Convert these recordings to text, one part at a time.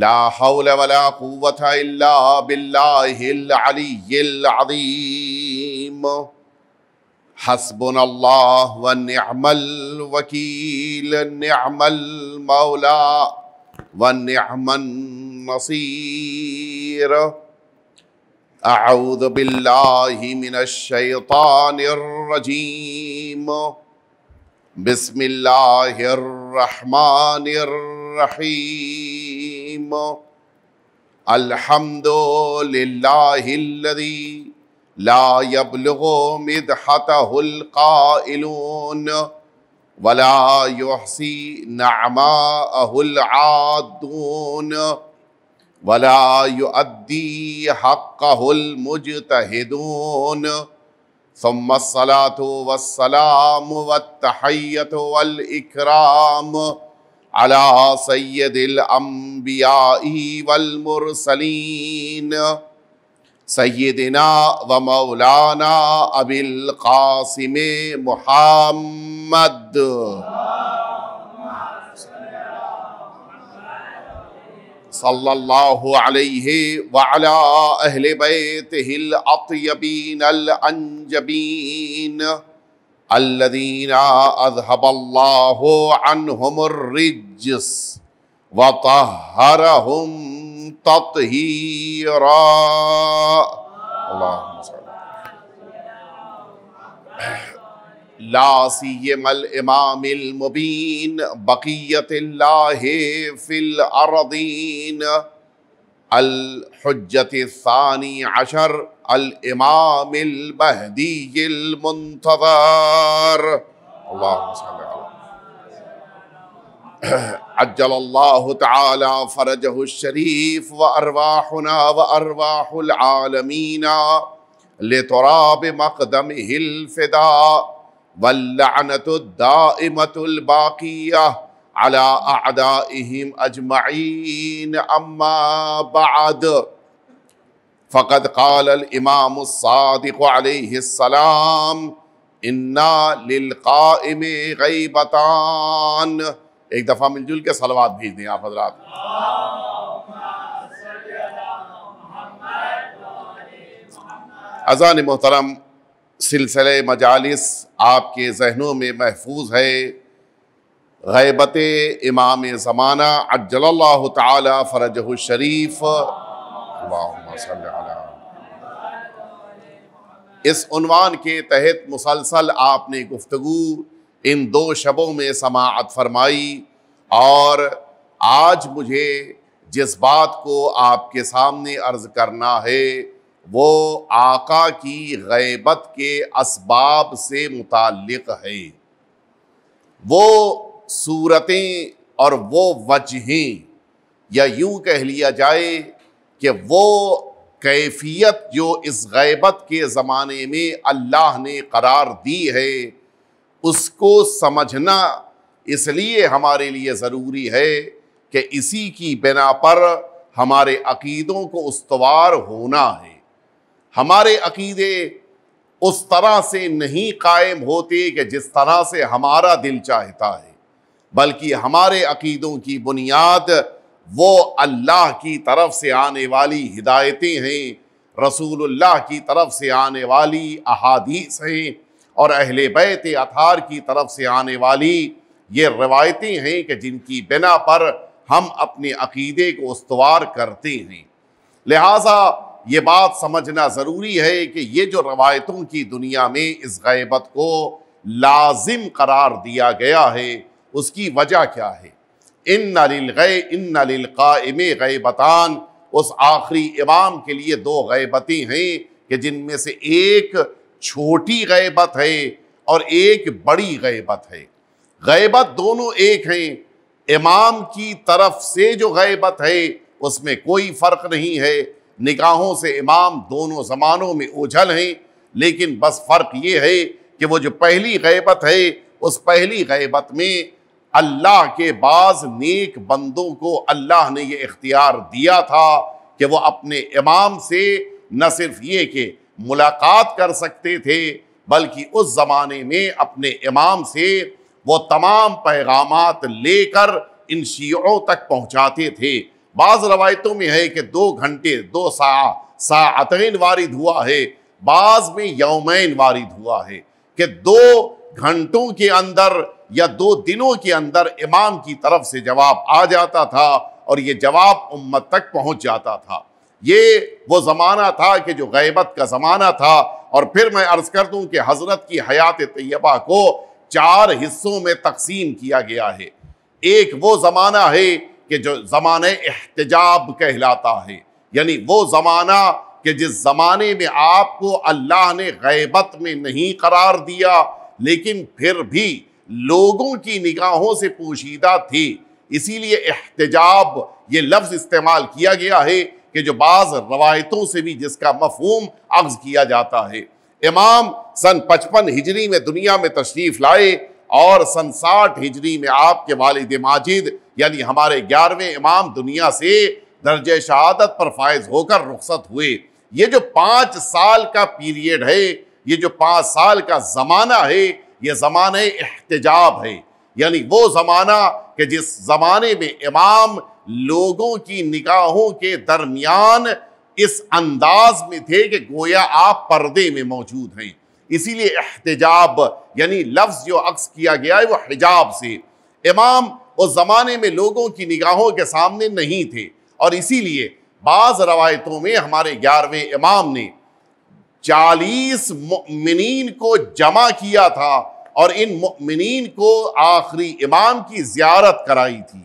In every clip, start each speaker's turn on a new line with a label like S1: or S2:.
S1: ला हौल वला कुव्वत इल्ला बिल्लाहिल अलिय्यिल अज़ीम हस्बुनल्लाह व निअमल वकील निअमल मौला व निअमन नसीर अऊद बिल्लाहि मिनश शैतानिर रजीम बिस्मिल्लाहिर रहमानिर रहीम الحمد لله الذي لا يبلغ مدحته القائلون ولا يحصي نعماءه العادون ولا يؤدي حقه المجتهدون ثم الصلاة والسلام والتحية والإكرام अला सैदिल अम्बियाई वलमुरसलीन सैदिना व मौलाना अबिल कासिम मुहम्मद सल्लल्लाहु अलैहि व अला अहले बैतिहिल अत्यबीन अल अंजबीन अल्लदीना अजहबल्लाजस वतहरहुम तत्हीरा लासीमल इमामिल मुबीन बकीयत फिल अरदीन अलहजत ानी अशर अलमाम मुंतज़र अज्जल्लाह फ़रजहुशरीफ़ व अरवाहना व अरवाहमीना ले तोराब मकदम हिलफ़िदा वल्लनतुद्दामतुलबाक़िया अला अदाइम अजमाइन अम्मा बाद फ़कत काल इमाम सलाम इन्ना लिलकाम गईबतान एक दफ़ा मिलजुल के सलवात भेज दें आप हजरात अजान मोहतरम सिलसिले मजालिस आपके जहनों में महफूज है गैबत इमाम ज़माना अज्जल तरज शरीफ इस के तहत मुसलसल आपने गुफ्तु इन दो शबों में समात फरमाई और आज मुझे जिस बात को आपके सामने अर्ज करना है वो आका की गैबत के इसबाब से मुतक़ है वो सूरतें और वो वजहें या यूं कह लिया जाए कि वो कैफियत जो इस गैबत के ज़माने में अल्लाह ने करार दी है उसको समझना इसलिए हमारे लिए ज़रूरी है कि इसी की बिना पर हमारे अकीदों को उसवार होना है हमारे अकीदे उस तरह से नहीं कायम होते कि जिस तरह से हमारा दिल चाहता है बल्कि हमारे अकीदों की बुनियाद वो अल्लाह की तरफ से आने वाली हिदायतें हैं रसूलुल्लाह की तरफ से आने वाली अहादीस हैं और अहल बैत अतार की तरफ से आने वाली ये रवायतें हैं कि जिनकी बिना पर हम अपने अकीदे को उसवार करते हैं लिहाजा ये बात समझना ज़रूरी है कि ये जो रवायतों की दुनिया में इस गैबत को लाजिम करार दिया गया है उसकी वजह क्या है इन नलिल गए इन नलिल गए बतान उस आखिरी इमाम के लिए दो गैबतें हैं कि जिनमें से एक छोटी गैबत है और एक बड़ी गैबत है गैबत दोनों एक हैं इमाम की तरफ से जो गैबत है उसमें कोई फ़र्क नहीं है निगाहों से इमाम दोनों ज़मानों में ओझल हैं लेकिन बस फ़र्क ये है कि वो जो पहली गैबत है उस पहली गैबत में अल्लाह के बाज नेक बंदों को अल्लाह ने यह इख्तियार दिया था कि वो अपने इमाम से न सिर्फ ये कि मुलाकात कर सकते थे बल्कि उस ज़माने में अपने इमाम से वो तमाम पैगाम लेकर इन शीयों तक पहुँचाते थे बाज़ रवायतों में है कि दो घंटे दो सा सातन वारिद हुआ है बाज़ में यौमैन वारिद हुआ है कि दो घंटों के अंदर या दो दिनों के अंदर इमाम की तरफ से जवाब आ जाता था और ये जवाब उम्मत तक पहुंच जाता था ये वो ज़माना था कि जो गैबत का ज़माना था और फिर मैं अर्ज़ कर दूं कि हज़रत की हयात तैयबा को चार हिस्सों में तकसीम किया गया है एक वो ज़माना है कि जो जमाने एहतजाब कहलाता है यानी वो ज़माना कि जिस ज़माने में आपको अल्लाह ने गैबत में नहीं करार दिया लेकिन फिर भी लोगों की निगाहों से पोशीदा थी इसीलिए एहतजाब ये लफ्ज़ इस्तेमाल किया गया है कि जो बाज़ रवायतों से भी जिसका मफहम अग्ज़ किया जाता है इमाम सन पचपन हिजरी में दुनिया में तशरीफ़ लाए और सन साठ हिजरी में आपके वालद माजिद यानी हमारे ग्यारहवें इमाम दुनिया से दर्ज शहादत पर फायज होकर रुखसत हुए ये जो पाँच साल का पीरियड है ये जो पाँच साल का ज़माना है ये ज़मान एहतजाब है यानी वो ज़माना कि जिस ज़माने में इमाम लोगों की निगाहों के दरमियान इस अंदाज में थे कि गोया आप पर्दे में मौजूद हैं इसीलिए एहतजाब यानी लफ्ज़ जो अक्स किया गया है वो हिजाब से इमाम उस ज़माने में लोगों की निगाहों के सामने नहीं थे और इसीलिए बाज़ रवायतों में हमारे ग्यारहवें इमाम ने चालीस मिनीन को जमा किया था और इन मिनीन को आखिरी इमाम की जियारत कराई थी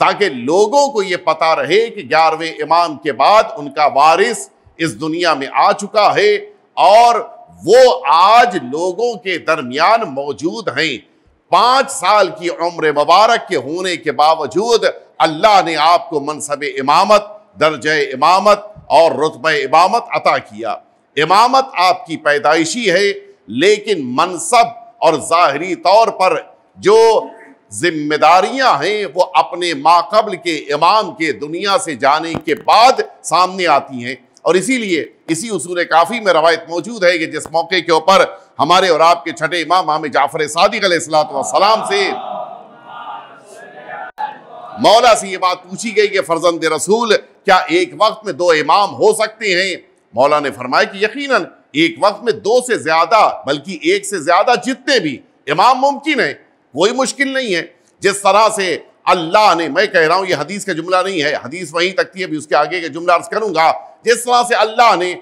S1: ताकि लोगों को ये पता रहे कि ग्यारहवें इमाम के बाद उनका वारिस इस दुनिया में आ चुका है और वो आज लोगों के दरमियान मौजूद हैं पाँच साल की उम्र मुबारक के होने के बावजूद अल्लाह ने आपको मनसब इमामत दर्ज इमामत और रुतब इमामत अता किया इमामत आपकी पैदाइशी है लेकिन मनसब और ज़ाहरी तौर पर जो जिम्मेदारियां हैं वो अपने माकबल के इमाम के दुनिया से जाने के बाद सामने आती हैं और इसीलिए इसी उसूल काफ़ी में रवायत मौजूद है कि जिस मौके के ऊपर हमारे और आपके छठे इमाम आम जाफर सादिक सलाम से मौला से ये बात पूछी गई कि फर्जंद रसूल क्या एक वक्त में दो इमाम हो सकते हैं मौला ने फरमाया कि यकीनन एक वक्त में दो से ज्यादा बल्कि एक से ज्यादा जितने भी इमाम मुमकिन है कोई मुश्किल नहीं है जिस तरह से अल्लाह ने मैं कह रहा हूँ ये हदीस का जुमला नहीं है हदीस वहीं तक थी अभी उसके आगे का जुमला अर्ज करूँगा जिस तरह से अल्लाह ने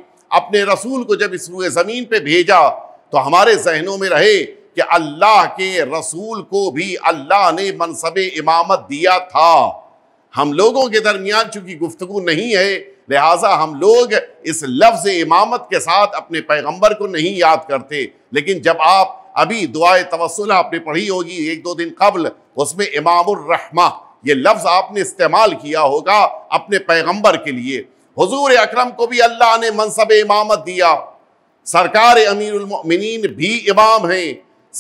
S1: अपने रसूल को जब इस रूए ज़मीन पर भेजा तो हमारे जहनों में रहे कि अल्लाह के रसूल को भी अल्लाह ने मनसब इमामत दिया था हम लोगों के दरमियान चूंकि गुफ्तु नहीं है लिहाजा हम लोग इस लफ्ज़ इमामत के साथ अपने पैगम्बर को नहीं याद करते लेकिन जब आप अभी दुआ तवसल आपने पढ़ी होगी एक दो दिन कबल उसमें इमाम ये लफ्ज़ आपने इस्तेमाल किया होगा अपने पैगम्बर के लिए हजूर अक्रम को भी अल्लाह ने मनसब इमामत दिया सरकार अमीरमिन भी इमाम हैं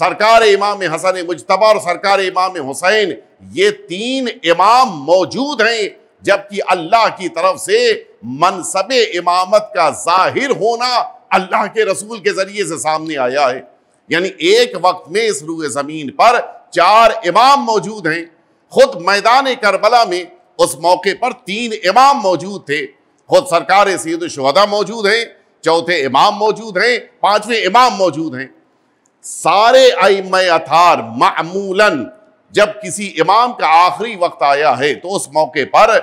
S1: सरकार इमाम हसन मुशतबा और सरकार इमाम हुसैन ये तीन इमाम मौजूद हैं जबकि अल्लाह की तरफ से मनसब इमामत का जाहिर होना अल्लाह के रसूल के ज़रिए से सामने आया है यानी एक वक्त में इस रूए ज़मीन पर चार इमाम मौजूद हैं खुद मैदान करबला में उस मौके पर तीन इमाम मौजूद थे खुद सरकार सैद शहदा मौजूद हैं चौथे इमाम मौजूद हैं पांचवें इमाम मौजूद हैं सारे आइम अथार मामूलन जब किसी इमाम का आखिरी वक्त आया है तो उस मौके पर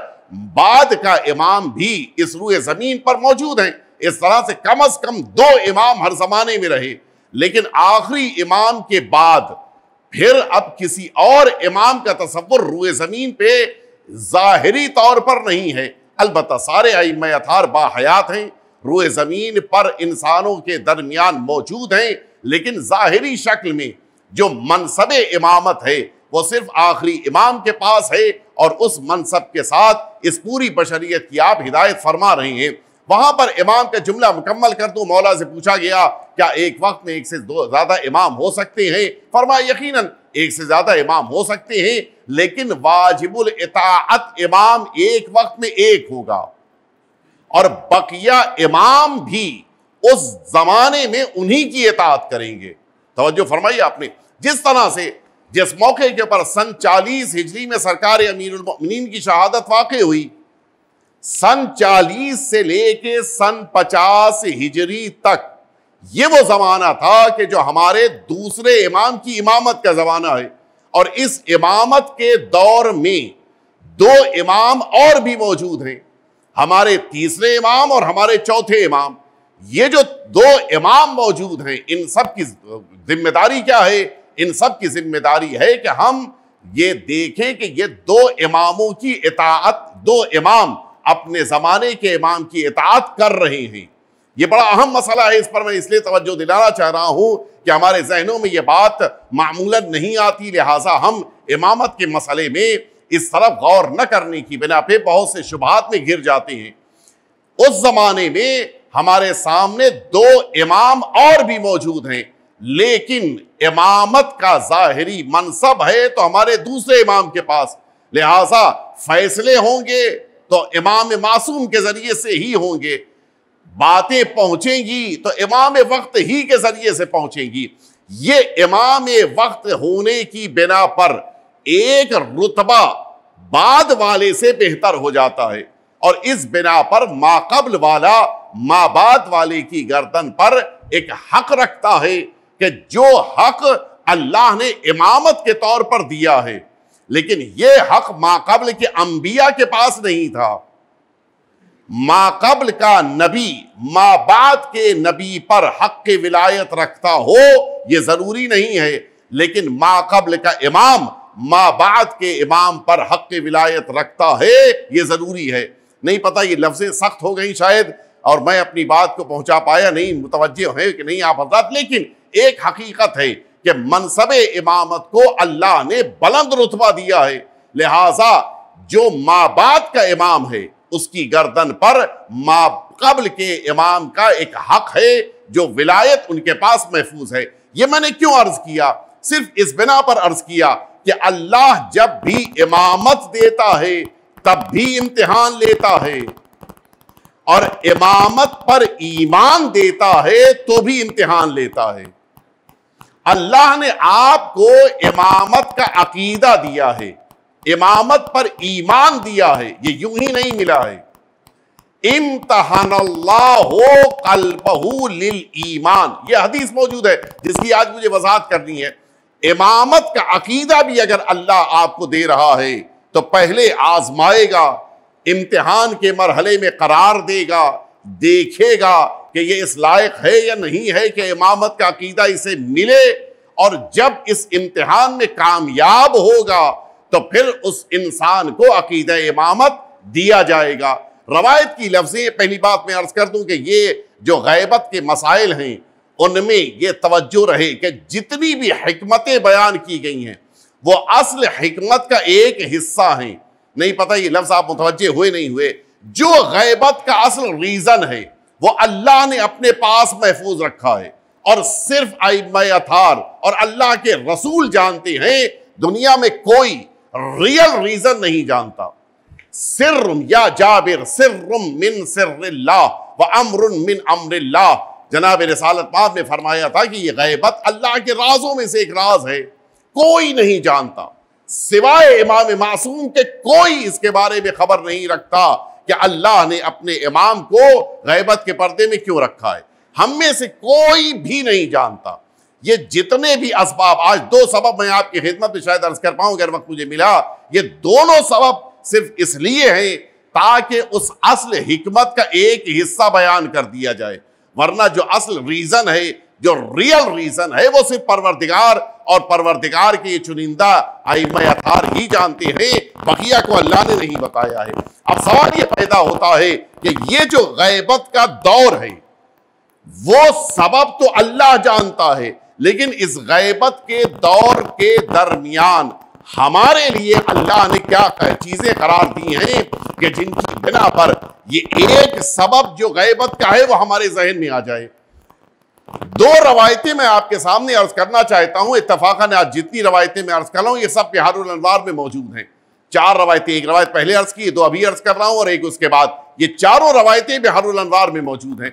S1: बाद का इमाम भी इस रूए ज़मीन पर मौजूद है इस तरह से कम अज कम दो इमाम हर जमाने में रहे लेकिन आखिरी इमाम के बाद फिर अब किसी और इमाम का तस्वुर रूए ज़मीन पे ज़ाहरी तौर पर नहीं है अलबत् सारे आइम अथार बायात हैं रूए ज़मीन पर इंसानों के दरमियान मौजूद हैं लेकिन ज़ाहरी शक्ल में जो मनसब इमामत है वो सिर्फ आखिरी इमाम के पास है और उस मनसब के साथ इस पूरी बशरीत की आप हिदायत फरमा रहे हैं वहां पर इमाम का जुमला मुकम्मल कर दो मौला से पूछा गया क्या एक वक्त में एक से दो ज्यादा इमाम हो सकते हैं फरमा यकीनन एक से ज्यादा इमाम हो सकते हैं लेकिन वाजिबुल इतात इमाम एक वक्त में एक होगा और बकिया इमाम भी उस जमाने में उन्हीं की इतात करेंगे तवज्जो फरमाइए आपने जिस तरह से जिस मौके के ऊपर सन चालीस हिजरी में सरकार उलमिन की शहादत वाक़ हुई सन चालीस से लेके सन पचास हिजरी तक ये वो ज़माना था कि जो हमारे दूसरे इमाम की इमामत का ज़माना है और इस इमामत के दौर में दो इमाम और भी मौजूद हैं हमारे तीसरे इमाम और हमारे चौथे इमाम ये जो दो इमाम मौजूद हैं इन सब की जिम्मेदारी क्या है इन सब की जिम्मेदारी है कि हम ये देखें कि ये दो इमामों की इतात दो इमाम अपने ज़माने के इमाम की इतात कर रहे हैं ये बड़ा अहम मसला है इस पर मैं इसलिए तवज्जो दिलाना चाह रहा हूं कि हमारे जहनों में ये बात मामूला नहीं आती लिहाजा हम इमामत के मसले में इस तरफ गौर न करने की बिना पे बहुत से शुभात में घिर जाते हैं उस ज़माने में हमारे सामने दो इमाम और भी मौजूद हैं लेकिन इमामत का जाहरी मनसब है तो हमारे दूसरे इमाम के पास लिहाजा फैसले होंगे तो इमाम मासूम के ज़रिए से ही होंगे बातें पहुंचेंगी तो इमाम वक्त ही के ज़रिए से पहुंचेंगी ये इमाम वक्त होने की बिना पर एक रुतबा बाद वाले से बेहतर हो जाता है और इस बिना पर माकबल वाला माबाद वाले की गर्दन पर एक हक रखता है कि जो हक अल्लाह ने इमामत के तौर पर दिया है लेकिन यह हक माकबल के अंबिया के पास नहीं था माकबल का नबी मां बाप के नबी पर हक के विलायत रखता हो यह जरूरी नहीं है लेकिन माकबल का इमाम बाप के इमाम पर हक के विलायत रखता है यह जरूरी है नहीं पता ये लफ्जें सख्त हो गई शायद और मैं अपनी बात को पहुंचा पाया नहीं मुतवजह है कि नहीं आप हजरत लेकिन एक हकीकत है कि मनसब इमामत को अल्लाह ने बुलंद रुतबा दिया है लिहाजा जो माँ बाप का इमाम है उसकी गर्दन पर माँ कबल के इमाम का एक हक है जो विलायत उनके पास महफूज है ये मैंने क्यों अर्ज किया सिर्फ इस बिना पर अर्ज किया कि अल्लाह जब भी इमामत देता है तब भी इम्तिहान लेता है और इमामत पर ईमान देता है तो भी इम्तिहान लेता है अल्लाह ने आपको इमामत का अकीदा दिया है इमामत पर ईमान दिया है ये यूं ही नहीं मिला है इम्तहान हो कलबहू लिल ईमान यह हदीस मौजूद है जिसकी आज मुझे वजाहत करनी है इमामत का अकीदा भी अगर अल्लाह आपको दे रहा है तो पहले आजमाएगा इम्तिहान के मरहले में करार देगा देखेगा कि ये इस लायक है या नहीं है कि इमामत का अकीदा इसे मिले और जब इस इम्तिहान में कामयाब होगा तो फिर उस इंसान को अकीद इमामत दिया जाएगा रवायत की लफ्जी पहली बात मैं अर्ज कर दूं कि ये जो गैबत के मसाइल हैं उनमें ये तवज्जो रहे कि जितनी भी हमतें बयान की गई हैं वो असल हमत का एक हिस्सा हैं नहीं पता ये लफ्ज़ आप मुतवजे हुए नहीं हुए जो गैबत का असल रीज़न है वो अल्लाह ने अपने पास महफूज रखा है और सिर्फ आई अथार और अल्लाह के रसूल जानते हैं दुनिया में कोई रियल रीजन नहीं जानता सिर या जाबिर सिर मिन सिर व अमर मिन अमर जनाब रसालत पाप ने फरमाया था कि ये गैबत अल्लाह के राजों में से एक राज है कोई नहीं जानता सिवाय इमाम मासूम के कोई इसके बारे में खबर नहीं रखता कि अल्लाह ने अपने इमाम को गैबत के पर्दे में क्यों रखा है हम में से कोई भी नहीं जानता ये जितने भी इसबाब आज दो सबब मैं आपकी खिदमत में शायद अर्ज कर पाऊँ अगर वक्त मुझे मिला ये दोनों सबब सिर्फ इसलिए हैं ताकि उस असल हिकमत का एक हिस्सा बयान कर दिया जाए वरना जो असल रीज़न है जो रियल रीज़न है वो सिर्फ परवरदिगार और परवरदिगार की चुनिंदा आइम अथार ही जानते हैं बकिया को अल्लाह ने नहीं बताया है अब सवाल ये पैदा होता है कि ये जो गैबत का दौर है वो सबब तो अल्लाह जानता है लेकिन इस गैबत के दौर के दरमियान हमारे लिए अल्लाह ने क्या चीजें करार दी हैं कि जिनकी बिना पर ये एक सबब जो गैबत का है वो हमारे जहन में आ जाए दो रवायतें मैं आपके सामने अर्ज करना चाहता हूं इतफाक ने आज जितनी रवायतें मैं अर्ज कर रहा हूं ये सब बिहार अनवार में मौजूद हैं चार रवायतें एक रवायत पहले अर्ज की दो अभी अर्ज कर रहा हूं और एक उसके बाद ये चारों रवायतें बिहार अनवार में मौजूद हैं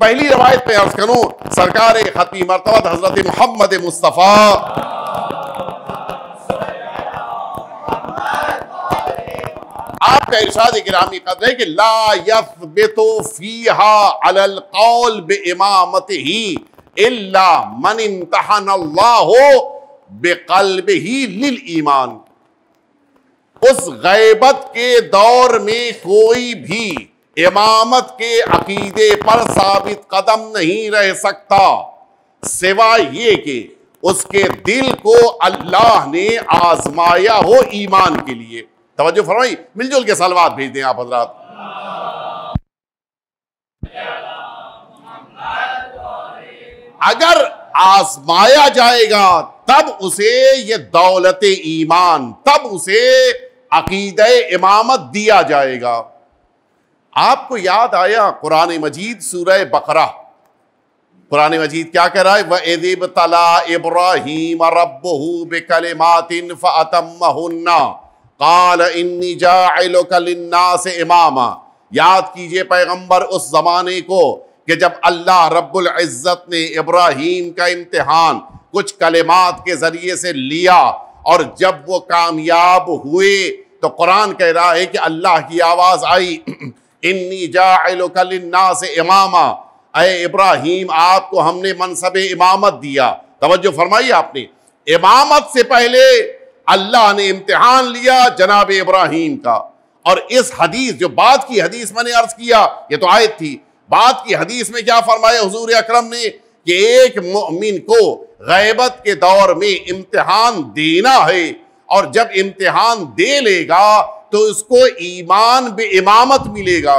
S1: पहली रवायत में अर्ज करूं सरकार खती मरतबत हजरत मोहम्मद मुस्तफ़ा आपका इरशाद गिरामी कदर है कि ला इमामत ही इल्ला मन इम्तहान अल्लाह हो बेकल्ब ही लिल ईमान उस गैबत के दौर में कोई भी इमामत के अकीदे पर साबित कदम नहीं रह सकता सिवा ये कि उसके दिल को अल्लाह ने आजमाया हो ईमान के लिए तवज्जो फरमाई मिलजुल के सलवाद भेज दें आप हजरात अगर आजमाया जाएगा तब उसे ये दौलत ईमान तब उसे अकीद इमामत दिया जाएगा आपको याद आया कुरान मजीद सूरह बकरा कुरान मजीद क्या कह रहा है वह एदिब तला इब्राहिम रबू बेकल मातिन फ़तम काल इन्नी जाना से इमामा याद कीजिए पैगंबर उस ज़माने को कि जब अल्लाह रब्बुल इज़्ज़त ने इब्राहिम का इम्तहान कुछ कलिमात के ज़रिए से लिया और जब वो कामयाब हुए तो कुरान कह रहा है कि अल्लाह की आवाज़ आई इन्नी जाना से इमामा अय इब्राहिम आपको हमने मनसब इमामत दिया तवज्जो फरमाई आपने इमामत से पहले अल्लाह ने इम्तिहान लिया जनाब इब्राहिम का और इस हदीस जो बाद की हदीस मैंने अर्ज किया ये तो आयत थी बाद की हदीस में क्या फरमाया हजूर अक्रम ने कि एक मोमिन को गैबत के दौर में इम्तिहान देना है और जब इम्तिहान दे लेगा तो उसको ईमान बे इमामत मिलेगा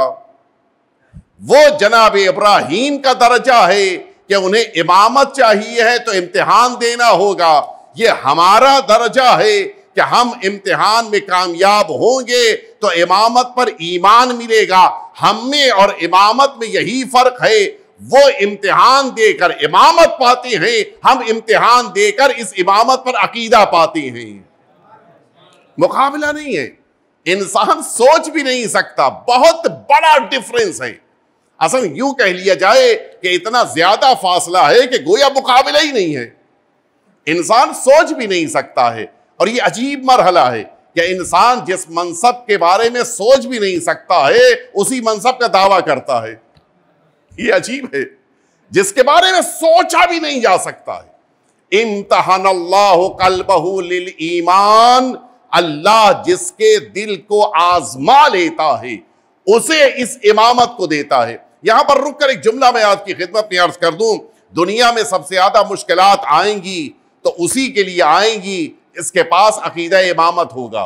S1: वो जनाब इब्राहिम का दर्जा है कि उन्हें इमामत चाहिए है तो इम्तिहान देना होगा ये हमारा दर्जा है कि हम इम्तिहान में कामयाब होंगे तो इमामत पर ईमान मिलेगा हम में और इमामत में यही फर्क है वो इम्तिहान देकर इमामत पाते हैं हम इम्तिहान देकर इस इमामत पर अकीदा पाते हैं मुकाबला नहीं है इंसान सोच भी नहीं सकता बहुत बड़ा डिफरेंस है असल यूं कह लिया जाए कि इतना ज्यादा फासला है कि गोया मुकाबला ही नहीं है इंसान सोच भी नहीं सकता है और ये अजीब मरहला है कि इंसान जिस मनसब के बारे में सोच भी नहीं सकता है उसी मनसब का दावा करता है ये अजीब है जिसके बारे में सोचा भी नहीं जा सकता है इम्तहान अल्लाह कल लिल ईमान अल्लाह जिसके दिल को आजमा लेता है उसे इस इमामत को देता है यहां पर रुक कर एक जुमला में आज की खिदमत में अर्ज कर दूं दुनिया में सबसे ज्यादा मुश्किलात आएंगी तो उसी के लिए आएंगी इसके पास अकीदा इमामत होगा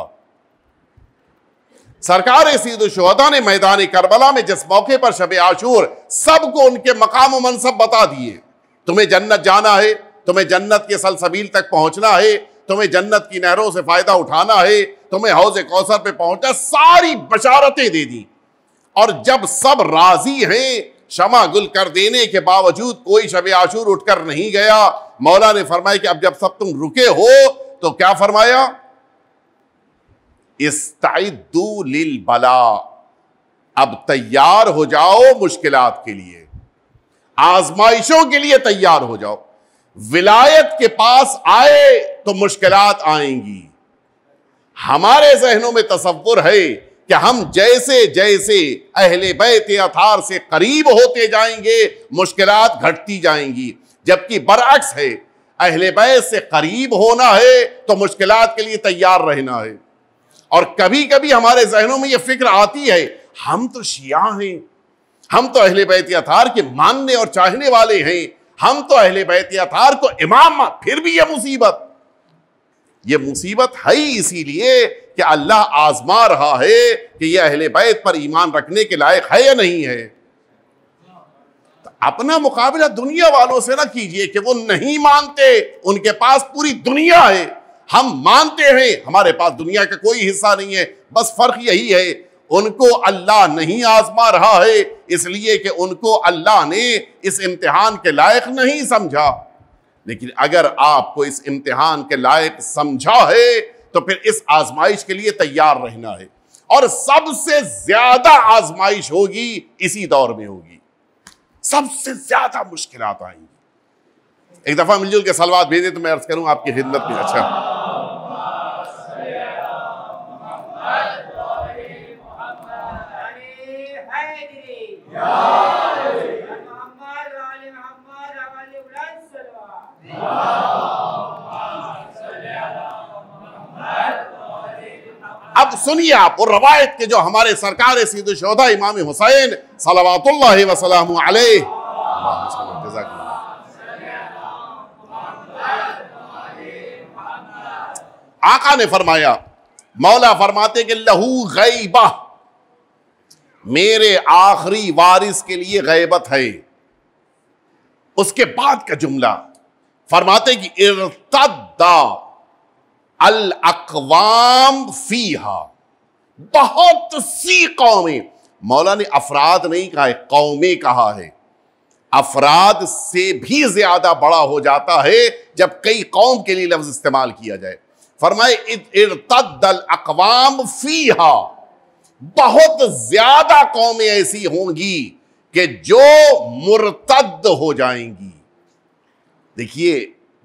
S1: सरकार सीध ने मैदान करबला में जिस मौके पर शब आशूर सबको उनके मकाम मनसब बता दिए तुम्हें जन्नत जाना है तुम्हें जन्नत के सलसबील तक पहुंचना है तुम्हें जन्नत की नहरों से फायदा उठाना है तुम्हें हौज कौसर पे पहुंचा सारी बशारतें दे दी और जब सब राजी हैं शमा गुल कर देने के बावजूद कोई शब आशूर उठकर नहीं गया मौला ने फरमाया कि अब जब सब तुम रुके हो तो क्या फरमाया लिल बला अब तैयार हो जाओ मुश्किलात के लिए आजमाइशों के लिए तैयार हो जाओ विलायत के पास आए तो मुश्किलात आएंगी हमारे जहनों में तस्वुर है कि हम जैसे जैसे अहले बैत अथार से करीब होते जाएंगे मुश्किलात घटती जाएंगी जबकि बरअक्स है अहले बैत से करीब होना है तो मुश्किलात के लिए तैयार रहना है और कभी कभी हमारे जहनों में ये फिक्र आती है हम तो शिया हैं हम तो अहले बैत अथार के मानने और चाहने वाले हैं हम तो अहले बैत अथार को इमाम फिर भी यह मुसीबत ये मुसीबत है इसीलिए कि अल्लाह आजमा रहा है कि यह अहले बैत पर ईमान रखने के लायक है या नहीं है तो अपना मुकाबला दुनिया वालों से ना कीजिए कि वो नहीं मानते उनके पास पूरी दुनिया है हम मानते हैं हमारे पास दुनिया का कोई हिस्सा नहीं है बस फर्क यही है उनको अल्लाह नहीं आजमा रहा है इसलिए कि उनको अल्लाह ने इस इम्तिहान के लायक नहीं समझा लेकिन अगर आपको इस इम्तिहान के लायक समझा है तो फिर इस आजमाइश के लिए तैयार रहना है और सबसे ज्यादा आजमाइश होगी इसी दौर में होगी सबसे ज्यादा मुश्किल आएंगी एक दफा मिलजुल के सलवाद भेजे तो मैं अर्ज करूं आपकी खिदमत में अच्छा Yeah. अब सुनिए आप और रवायत के जो हमारे सरकार सीध शोधा इमाम हुसैन सलावातुल्लाह वसलाम आका ने फरमाया मौला फरमाते कि लहू गैबा मेरे आखिरी वारिस के लिए गैबत है उसके बाद का जुमला फरमाते कि इर्तदा अल अकवाम फीहा बहुत सी कौमें मौला ने अफराद नहीं कहा है कौमें कहा है अफराद से भी ज्यादा बड़ा हो जाता है जब कई कौम के लिए लफ्ज इस्तेमाल किया जाए फरमाए इरतदल अकवाम फीहा बहुत ज्यादा कौमें ऐसी होंगी कि जो मुर्तद हो जाएंगी देखिए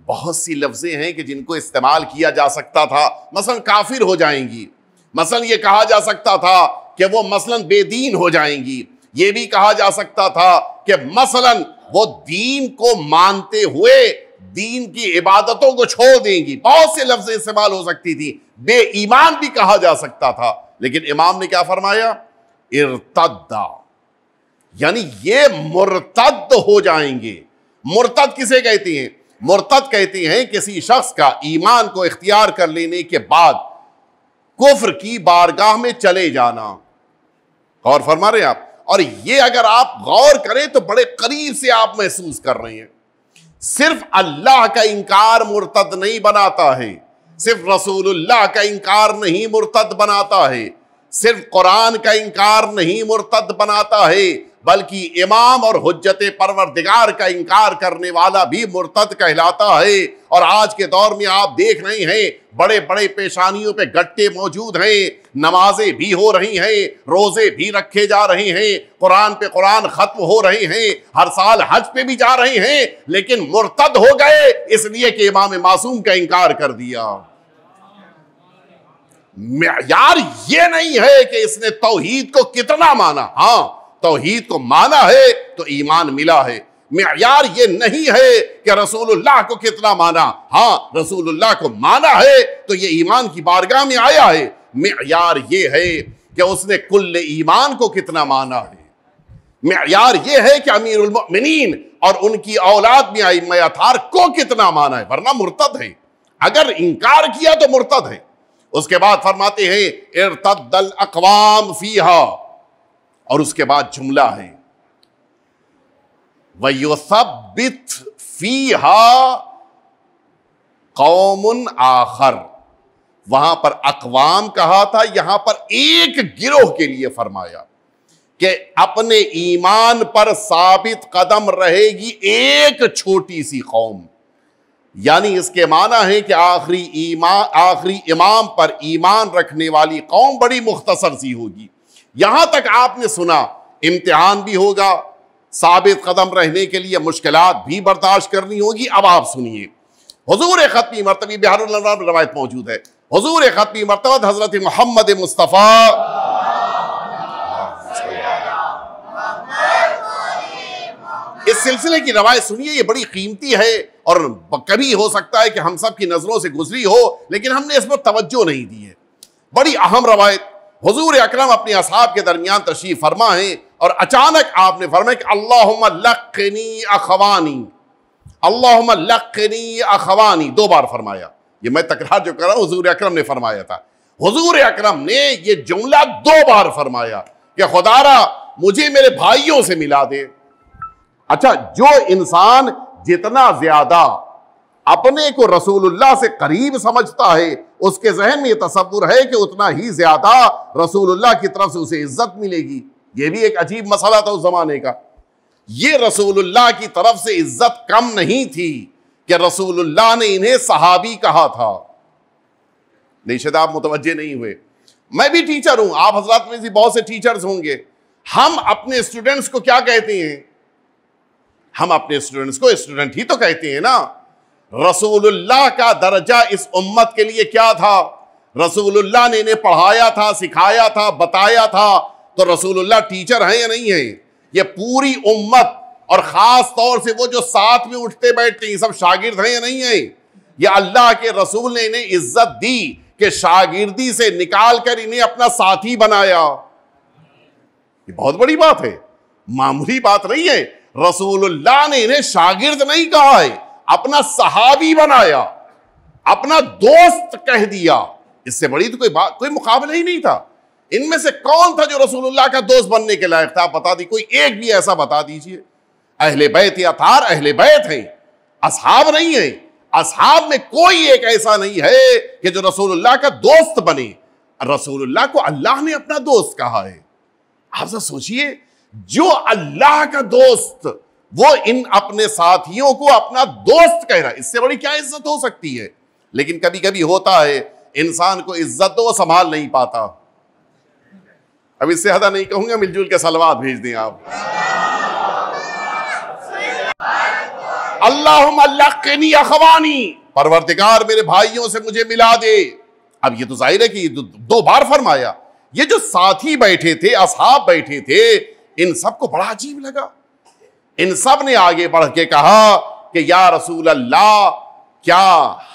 S1: बहुत सी लफ्ज़ें हैं कि जिनको इस्तेमाल किया जा सकता था मसलन काफिर हो जाएंगी मसलन ये कहा जा सकता था कि वो मसलन बेदीन हो जाएंगी ये भी कहा जा सकता था कि मसलन वो दीन को मानते हुए दीन की इबादतों को छोड़ देंगी बहुत से लफ्ज इस्तेमाल हो सकती थी ईमान भी कहा जा सकता था लेकिन इमाम ने क्या फरमाया इरतदा यानी ये मुर्तद हो जाएंगे मुर्तद किसे कहती हैं मुरतद कहती हैं किसी शख्स का ईमान को इख्तियार कर लेने के बाद कुफर की बारगाह में चले जाना गौर फरमा रहे आप और ये अगर आप गौर करें तो बड़े करीब से आप महसूस कर रहे हैं सिर्फ अल्लाह का इनकार मुरतद नहीं बनाता है सिर्फ रसूलुल्लाह का इनकार नहीं मुरतद बनाता है सिर्फ कुरान का इनकार नहीं मुरतद बनाता है बल्कि इमाम और हजत परवरदिगार का इनकार करने वाला भी मुर्तद कहलाता है और आज के दौर में आप देख रहे हैं बड़े बड़े पेशानियों पे गट्टे मौजूद हैं नमाजें भी हो रही हैं रोज़े भी रखे जा रहे हैं कुरान पे कुरान ख़त्म हो रहे हैं हर साल हज पे भी जा रहे हैं लेकिन मुर्तद हो गए इसलिए कि इमाम मासूम का इनकार कर दिया यार ये नहीं है कि इसने तोहीद को कितना माना हाँ ही को माना है तो ईमान मिला है मैार ये नहीं है कि रसूलुल्लाह को कितना माना हाँ रसूलुल्लाह को माना है तो ये ईमान की बारगाह में आया है मैार ये है कि उसने कुल ईमान को कितना माना है मैार ये है कि उलमिन और उनकी औलाद में आई मैथार को कितना माना है वरना मुर्तद है अगर इनकार किया तो मुर्तद है उसके बाद फरमाते हैं इर्तदल अकवाम फीहा और उसके बाद जुमला है फी हा कौम आखर वहां पर अकवाम कहा था यहां पर एक गिरोह के लिए फरमाया कि अपने ईमान पर साबित कदम रहेगी एक छोटी सी कौम यानी इसके माना है कि आखिरी ईमान आखिरी इमाम पर ईमान रखने वाली कौम बड़ी मुख्तसर सी होगी यहां तक आपने सुना इम्तिहान भी होगा साबित कदम रहने के लिए मुश्किल भी बर्दाश्त करनी होगी अब आप सुनिए हजूर ख़त्मी मरतबी बिहार रवायत मौजूद है हजूर ख़त्मी मरतबत हजरत मोहम्मद मुस्तफ़ा इस सिलसिले की रवायत सुनिए ये बड़ी कीमती है और कभी हो सकता है कि हम सब की नज़रों से गुजरी हो लेकिन हमने इस पर तवज्जो नहीं दी है बड़ी अहम रवायत हजूर अक्रम अपने असाब के दरमियान तशीफ फरमा है और अचानक आपने फरमाया कि अल्लाह लखनी अखवानी अल्लाह लखनी अखवानी दो बार फरमाया ये मैं तकरार जो कर रहा हूँ हजूर अक्रम ने फरमाया था हजूर अक्रम ने यह जुमला दो बार फरमाया कि खुदारा मुझे मेरे भाइयों से मिला दे अच्छा जो इंसान जितना ज्यादा अपने को रसूलुल्लाह से करीब समझता है उसके जहन में यह तस्वुर है कि उतना ही ज्यादा रसूलुल्लाह की तरफ से उसे इज्जत मिलेगी यह भी एक अजीब मसला था उस जमाने का यह रसूलुल्लाह की तरफ से इज्जत कम नहीं थी कि रसूलुल्लाह ने इन्हें सहाबी कहा था नहीं शायद आप मुतवजह नहीं हुए मैं भी टीचर हूं आप हजरात में से बहुत से टीचर्स होंगे हम अपने स्टूडेंट्स को क्या कहते हैं हम अपने स्टूडेंट्स को स्टूडेंट ही तो कहते हैं ना रसूलुल्लाह का दर्जा इस उम्मत के लिए क्या था रसूलुल्लाह ने इन्हें पढ़ाया था सिखाया था बताया था तो रसूलुल्लाह टीचर हैं या नहीं है ये पूरी उम्मत और ख़ास तौर से वो जो साथ में उठते बैठते हैं सब शागिर्द हैं या नहीं है ये अल्लाह के रसूल ने इन्हें इज्जत दी कि शागिर्दी से निकाल कर इन्हें अपना साथी बनाया ये बहुत बड़ी बात है मामूली बात नहीं है रसूलुल्लाह ने इन्हें शागिर्द नहीं कहा है अपना सहाबी बनाया अपना दोस्त कह दिया इससे बड़ी तो कोई बात कोई मुकाबला ही नहीं था इनमें से कौन था जो रसूलुल्लाह का दोस्त बनने के लायक था बता दी कोई एक भी ऐसा बता दीजिए अहले बैत या थार अहले बैत है असहाब नहीं है असहाब में कोई एक ऐसा नहीं है कि जो रसूलुल्लाह का दोस्त बने रसूलुल्लाह को अल्लाह ने अपना दोस्त कहा है आप सब सोचिए जो अल्लाह का दोस्त वो इन अपने साथियों को अपना दोस्त कह रहा है इससे बड़ी क्या इज्जत हो सकती है लेकिन कभी कभी होता है इंसान को इज्जत तो वो संभाल नहीं पाता अब इससे हदा नहीं कहूंगा मिलजुल के सलवाद भेज दें आप अल्लाहनी अखवानी परवरदिगार मेरे भाइयों से मुझे मिला दे अब ये तो जाहिर है कि दो बार फरमाया ये जो साथी बैठे थे असहाब बैठे थे इन सबको बड़ा अजीब लगा इन सब ने आगे बढ़ के कहा कि या रसूल अल्लाह क्या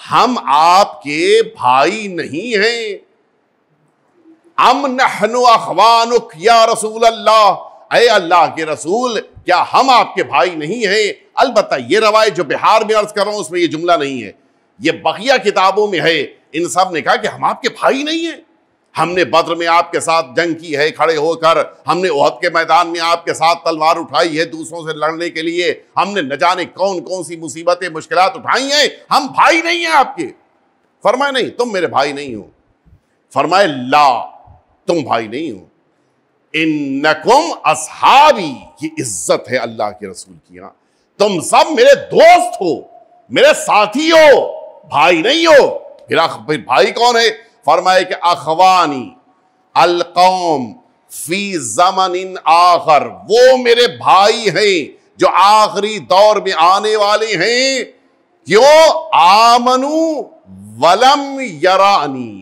S1: हम आपके भाई नहीं हैं अम नहनु अखवानुक या रसूल अल्लाह अरे अल्लाह के रसूल क्या हम आपके भाई नहीं हैं अलबत् ये रवायत जो बिहार में अर्ज कर रहा हूं उसमें ये जुमला नहीं है ये बकिया किताबों में है इन सब ने कहा कि हम आपके भाई नहीं हैं हमने बद्र में आपके साथ जंग की है खड़े होकर हमने ओहद के मैदान में आपके साथ तलवार उठाई है दूसरों से लड़ने के लिए हमने न जाने कौन कौन सी मुसीबतें मुश्किल उठाई हैं हम भाई नहीं हैं आपके फरमाए नहीं तुम मेरे भाई नहीं हो फरमाए ला तुम भाई नहीं हो इन नकुम असहाबी ये इज्जत है अल्लाह के रसूल की यहां तुम सब मेरे दोस्त हो मेरे साथी हो भाई नहीं हो फिर भाई कौन है फरमाए कि अखवानी अलकौम फी जमन आखर वो मेरे भाई हैं जो आखिरी दौर में आने वाले हैं क्यों आमनु वलम यरानी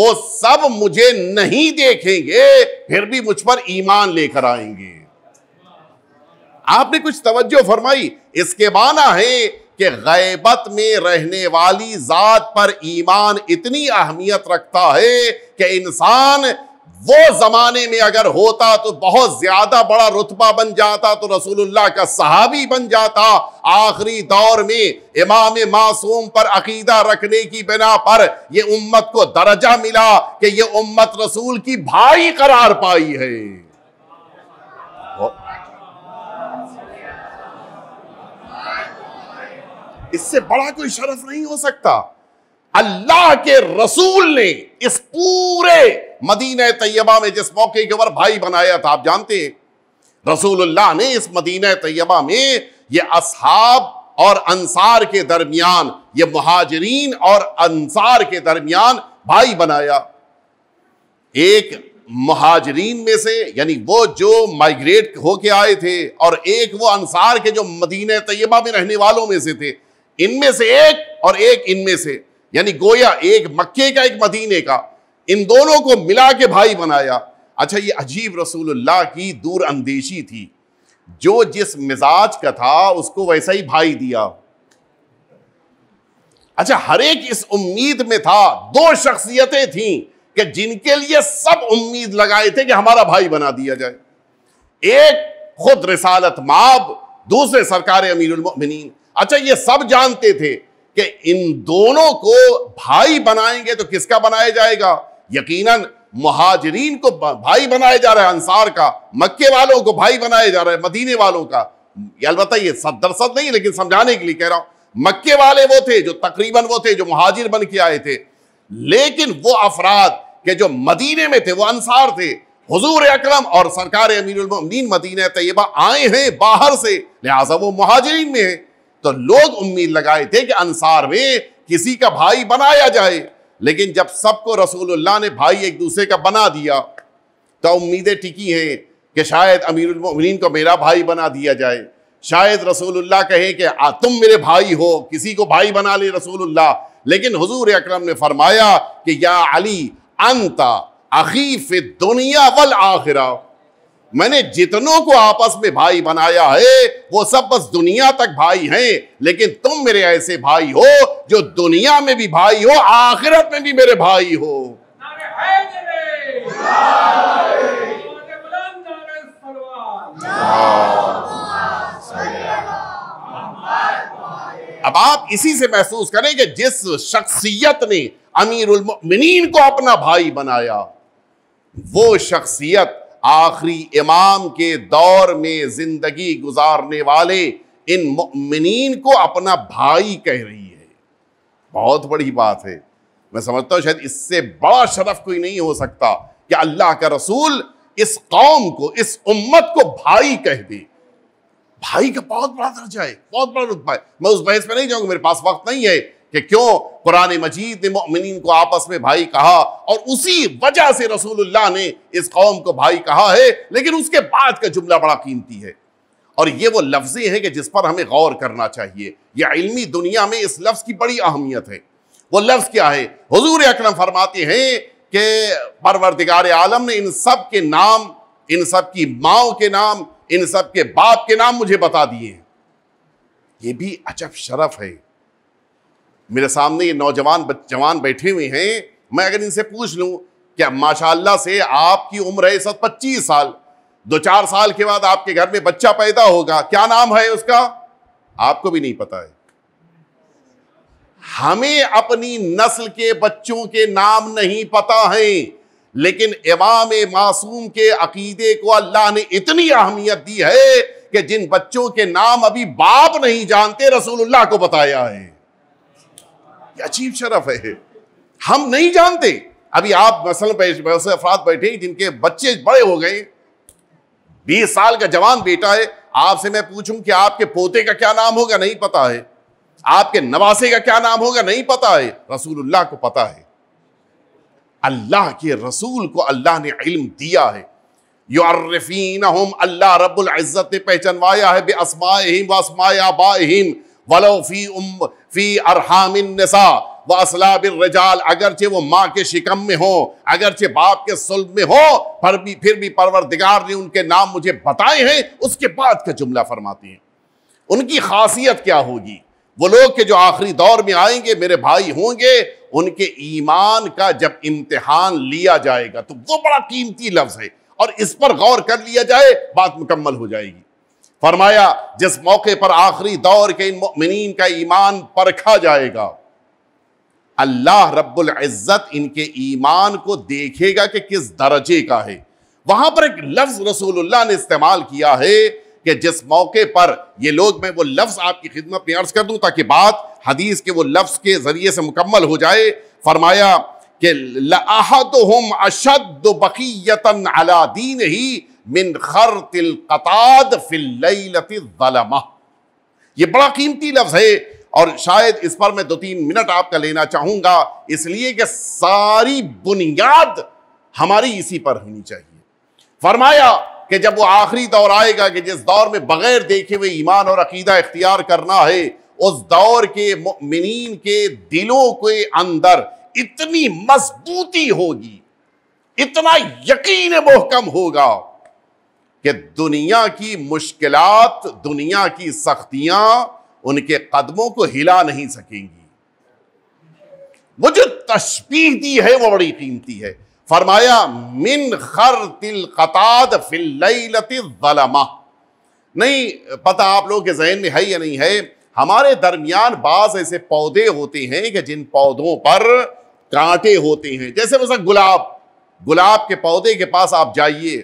S1: वो सब मुझे नहीं देखेंगे फिर भी मुझ पर ईमान लेकर आएंगे आपने कुछ तवज्जो फरमाई इसके माना है कि गैबत में रहने वाली ज़ात पर ईमान इतनी अहमियत रखता है कि इंसान वो ज़माने में अगर होता तो बहुत ज़्यादा बड़ा रुतबा बन जाता तो रसूलुल्लाह का सहाबी बन जाता आखिरी दौर में इमाम मासूम पर अकीदा रखने की बिना पर यह उम्मत को दर्जा मिला कि यह उम्मत रसूल की भाई करार पाई है इससे बड़ा कोई शरफ नहीं हो सकता अल्लाह के रसूल ने इस पूरे मदीना तैयबा में जिस मौके के ऊपर भाई बनाया था आप जानते हैं रसूलुल्लाह ने इस मदीना तैयबा में ये असहाब और अंसार के दरमियान ये मुहाजरीन और अंसार के दरमियान भाई बनाया एक महाजरीन में से यानी वो जो माइग्रेट होके आए थे और एक वो अंसार के जो मदीना तैयबा में रहने वालों में से थे इनमें से एक और एक इनमें से यानी गोया एक मक्के का एक मदीने का इन दोनों को मिला के भाई बनाया अच्छा ये अजीब रसूलुल्लाह की दूर अंदेशी थी जो जिस मिजाज का था उसको वैसा ही भाई दिया अच्छा हर एक इस उम्मीद में था दो शख्सियतें थीं कि जिनके लिए सब उम्मीद लगाए थे कि हमारा भाई बना दिया जाए एक खुद रिसालत माब दूसरे सरकार अमीर अच्छा ये सब जानते थे कि इन दोनों को भाई बनाएंगे तो किसका बनाया जाएगा यकीनन महाजरीन को भाई बनाया जा रहा है अंसार का मक्के वालों को भाई बनाया जा रहा है मदीने वालों का अलबत् ये सब दरसद नहीं लेकिन समझाने के लिए कह रहा हूं मक्के वाले वो थे जो तकरीबन वो थे जो महाजिर बन के आए थे लेकिन वो अफराद के जो मदीने में थे वो अंसार थे हजूर अक्रम और सरकार अमीर मदीना तयबा आए हैं बाहर से लिहाजा वो महाजरीन में है तो लोग उम्मीद लगाए थे कि अंसार में किसी का भाई बनाया जाए लेकिन जब सबको रसूलुल्लाह ने भाई एक दूसरे का बना दिया तो उम्मीदें टिकी हैं कि शायद अमीरमिन को मेरा भाई बना दिया जाए शायद रसूलुल्लाह कहे कि आ, तुम मेरे भाई हो किसी को भाई बना ले रसूलुल्लाह लेकिन हुजूर अकरम ने फरमाया कि या अली अंता अखीफ दुनिया वल आखिरा मैंने जितनों को आपस में भाई बनाया है वो सब बस दुनिया तक भाई हैं लेकिन तुम मेरे ऐसे भाई हो जो दुनिया में भी भाई हो आखिरत में भी मेरे भाई हो अब आप इसी से महसूस करें कि जिस शख्सियत ने अमीर उलमिन को अपना भाई बनाया वो शख्सियत आखिरी इमाम के दौर में जिंदगी गुजारने वाले इन मुमिन को अपना भाई कह रही है बहुत बड़ी बात है मैं समझता हूं शायद इससे बड़ा शरफ कोई नहीं हो सकता कि अल्लाह का रसूल इस कौम को इस उम्मत को भाई कह दे भाई का बहुत बड़ा दर्जा है बहुत बड़ा रुतबा है मैं उस बहस पर नहीं जाऊंगा मेरे पास वक्त नहीं है कि क्यों कुरान मजीद ने मोमिन को आपस में भाई कहा और उसी वजह से रसूलुल्लाह ने इस कौम को भाई कहा है लेकिन उसके बाद का जुमला बड़ा कीमती है और ये वो लफ्ज़े हैं कि जिस पर हमें गौर करना चाहिए यह इल्मी दुनिया में इस लफ्ज़ की बड़ी अहमियत है वो लफ्ज़ क्या है हजूर अकरम फरमाते हैं कि परवरदिगार आलम ने इन सब के नाम इन सब की माओ के नाम इन सब के बाप के नाम मुझे बता दिए ये भी अजब शरफ है मेरे सामने ये नौजवान जवान बैठे हुए हैं मैं अगर इनसे पूछ लूं क्या माशाल्लाह से आपकी उम्र है इस वक्त पच्चीस साल दो चार साल के बाद आपके घर में बच्चा पैदा होगा क्या नाम है उसका आपको भी नहीं पता है हमें अपनी नस्ल के बच्चों के नाम नहीं पता है लेकिन इमाम मासूम के अकीदे को अल्लाह ने इतनी अहमियत दी है कि जिन बच्चों के नाम अभी बाप नहीं जानते रसूलुल्लाह को बताया है अजीब शरफ है हम नहीं जानते अभी आप मसलन वैसे अफराद बैठे जिनके बच्चे बड़े हो गए बीस साल का जवान बेटा है आपसे मैं पूछूं कि आपके पोते का क्या नाम होगा नहीं पता है आपके नवासे का क्या नाम होगा नहीं पता है रसूलुल्लाह को पता है अल्लाह के रसूल को अल्लाह ने इल्म दिया है युर्रफीन अल्लाह रब्बुल इज़्ज़त ने पहचानवाया है बेअस्माहिम वस्माय आबाहिम वलोफी उम फी अरहामसा व रजाल अगरचे वो माँ के शिकम में हो अगरचे बाप के सुल्ब में हो पर भी फिर भी परवरदिगार ने उनके नाम मुझे बताए हैं उसके बाद का जुमला फरमाती हैं उनकी खासियत क्या होगी वो लोग के जो आखिरी दौर में आएंगे मेरे भाई होंगे उनके ईमान का जब इम्तहान लिया जाएगा तो वो बड़ा कीमती लफ्ज़ है और इस पर गौर कर लिया जाए बात मुकम्मल हो जाएगी फरमाया जिस मौके पर आखिरी दौर के इन मिनीन का ईमान परखा जाएगा अल्लाह रब्बुल इज़्ज़त इनके ईमान को देखेगा कि किस दर्जे का है वहां पर एक लफ्ज रसूलुल्लाह ने इस्तेमाल किया है कि जिस मौके पर ये लोग मैं वो लफ्ज आपकी खिदमत में अर्ज कर दूं ताकि बात हदीस के वो लफ्ज के जरिए से मुकम्मल हो जाए फरमाया कि लहद अशद बकीयतन अला दीन ही मिन खर तिल कताद फिल्लमा ये बड़ा कीमती लफ्ज़ है और शायद इस पर मैं दो तीन मिनट आपका लेना चाहूंगा इसलिए कि सारी बुनियाद हमारी इसी पर होनी चाहिए फरमाया कि जब वो आखिरी दौर आएगा कि जिस दौर में बगैर देखे हुए ईमान और अकीदा इख्तियार करना है उस दौर के मिनीन के दिलों के अंदर इतनी मजबूती होगी इतना यकीन मोहकम होगा कि दुनिया की मुश्किलात दुनिया की सख्तियां उनके कदमों को हिला नहीं सकेंगी वो जो तस्वीर दी है वो बड़ी कीमती है फरमाया मिन खर तिल कताद फिलमा नहीं पता आप लोगों के जहन में है या नहीं है हमारे दरमियान बाज ऐसे पौधे होते हैं कि जिन पौधों पर कांटे होते हैं जैसे मतलब गुलाब गुलाब के पौधे के पास आप जाइए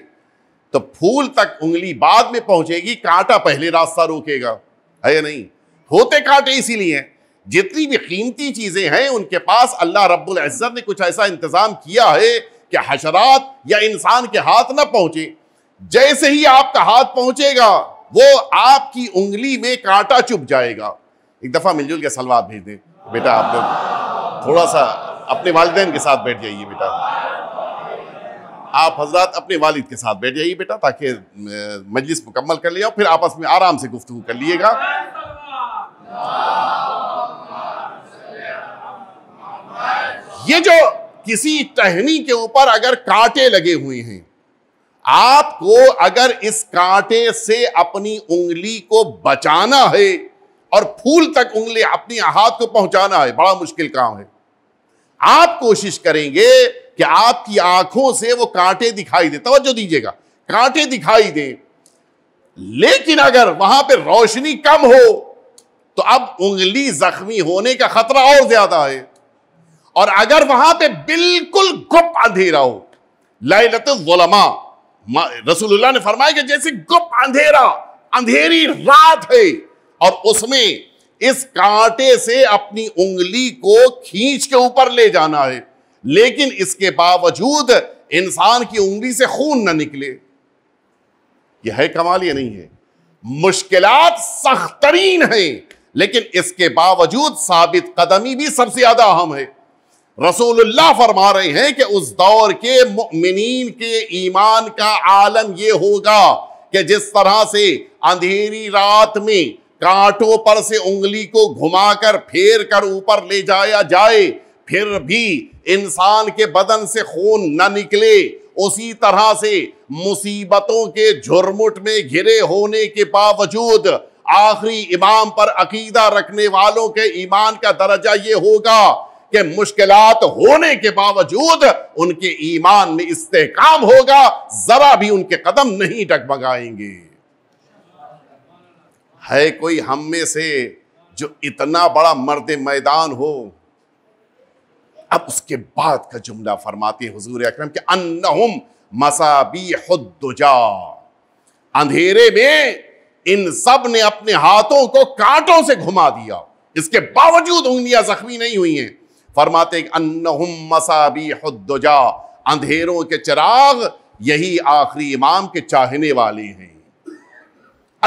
S1: तो फूल तक उंगली बाद में पहुंचेगी कांटा पहले रास्ता रोकेगा है या नहीं होते कांटे इसीलिए जितनी भी कीमती चीजें हैं उनके पास अल्लाह रब्बुल इज़्ज़त ने कुछ ऐसा इंतजाम किया है कि हशरात या इंसान के हाथ ना पहुंचे जैसे ही आपका हाथ पहुंचेगा वो आपकी उंगली में कांटा चुप जाएगा एक दफा मिलजुल के सलवार भेज दें बेटा आप लोग थोड़ा सा अपने वालदेन के साथ बैठ जाइए बेटा आप हजरात अपने वालिद के साथ बैठ जाइए बेटा ताकि मजलिस मुकम्मल कर लिया फिर आपस में आराम से गुफ्तु कर लिएगा ये जो किसी टहनी के ऊपर अगर कांटे लगे हुए हैं आपको अगर इस कांटे से अपनी उंगली को बचाना है और फूल तक उंगली अपने हाथ को पहुंचाना है बड़ा मुश्किल काम है आप कोशिश करेंगे कि आपकी आंखों से वो कांटे दिखाई दे तवज्जो दीजिएगा कांटे दिखाई दे लेकिन अगर वहां पे रोशनी कम हो तो अब उंगली जख्मी होने का खतरा और ज्यादा है और अगर वहां पे बिल्कुल गुप्त अंधेरा हो लैलत जुलमा रसूलुल्लाह ने फरमाया कि जैसे गुप्त अंधेरा अंधेरी रात है और उसमें इस कांटे से अपनी उंगली को खींच के ऊपर ले जाना है लेकिन इसके बावजूद इंसान की उंगली से खून ना निकले यह है कमाल या नहीं है मुश्किल सख्त तरीन है लेकिन इसके बावजूद साबित कदमी भी सबसे ज्यादा अहम है रसूलुल्लाह फरमा रहे हैं कि उस दौर के मुमिन के ईमान का आलम यह होगा कि जिस तरह से अंधेरी रात में कांटों पर से उंगली को घुमाकर फेर कर ऊपर ले जाया जाए फिर भी इंसान के बदन से खून न निकले उसी तरह से मुसीबतों के झुरमुट में घिरे होने के बावजूद आखिरी इमाम पर अकीदा रखने वालों के ईमान का दर्जा ये होगा कि मुश्किलात होने के बावजूद उनके ईमान में इस्तेकाम होगा जरा भी उनके कदम नहीं डगमगाएंगे है कोई हम में से जो इतना बड़ा मर्द मैदान हो अब उसके बाद का जुमला फरमाते हजूर अक्रम के अन्नहुम मसाबी खुदुजा अंधेरे में इन सब ने अपने हाथों को कांटों से घुमा दिया इसके बावजूद उंगलियां जख्मी नहीं हुई हैं फरमाते अन्नहुम मसाबी खुदुजा अंधेरों के चिराग यही आखिरी इमाम के चाहने वाले हैं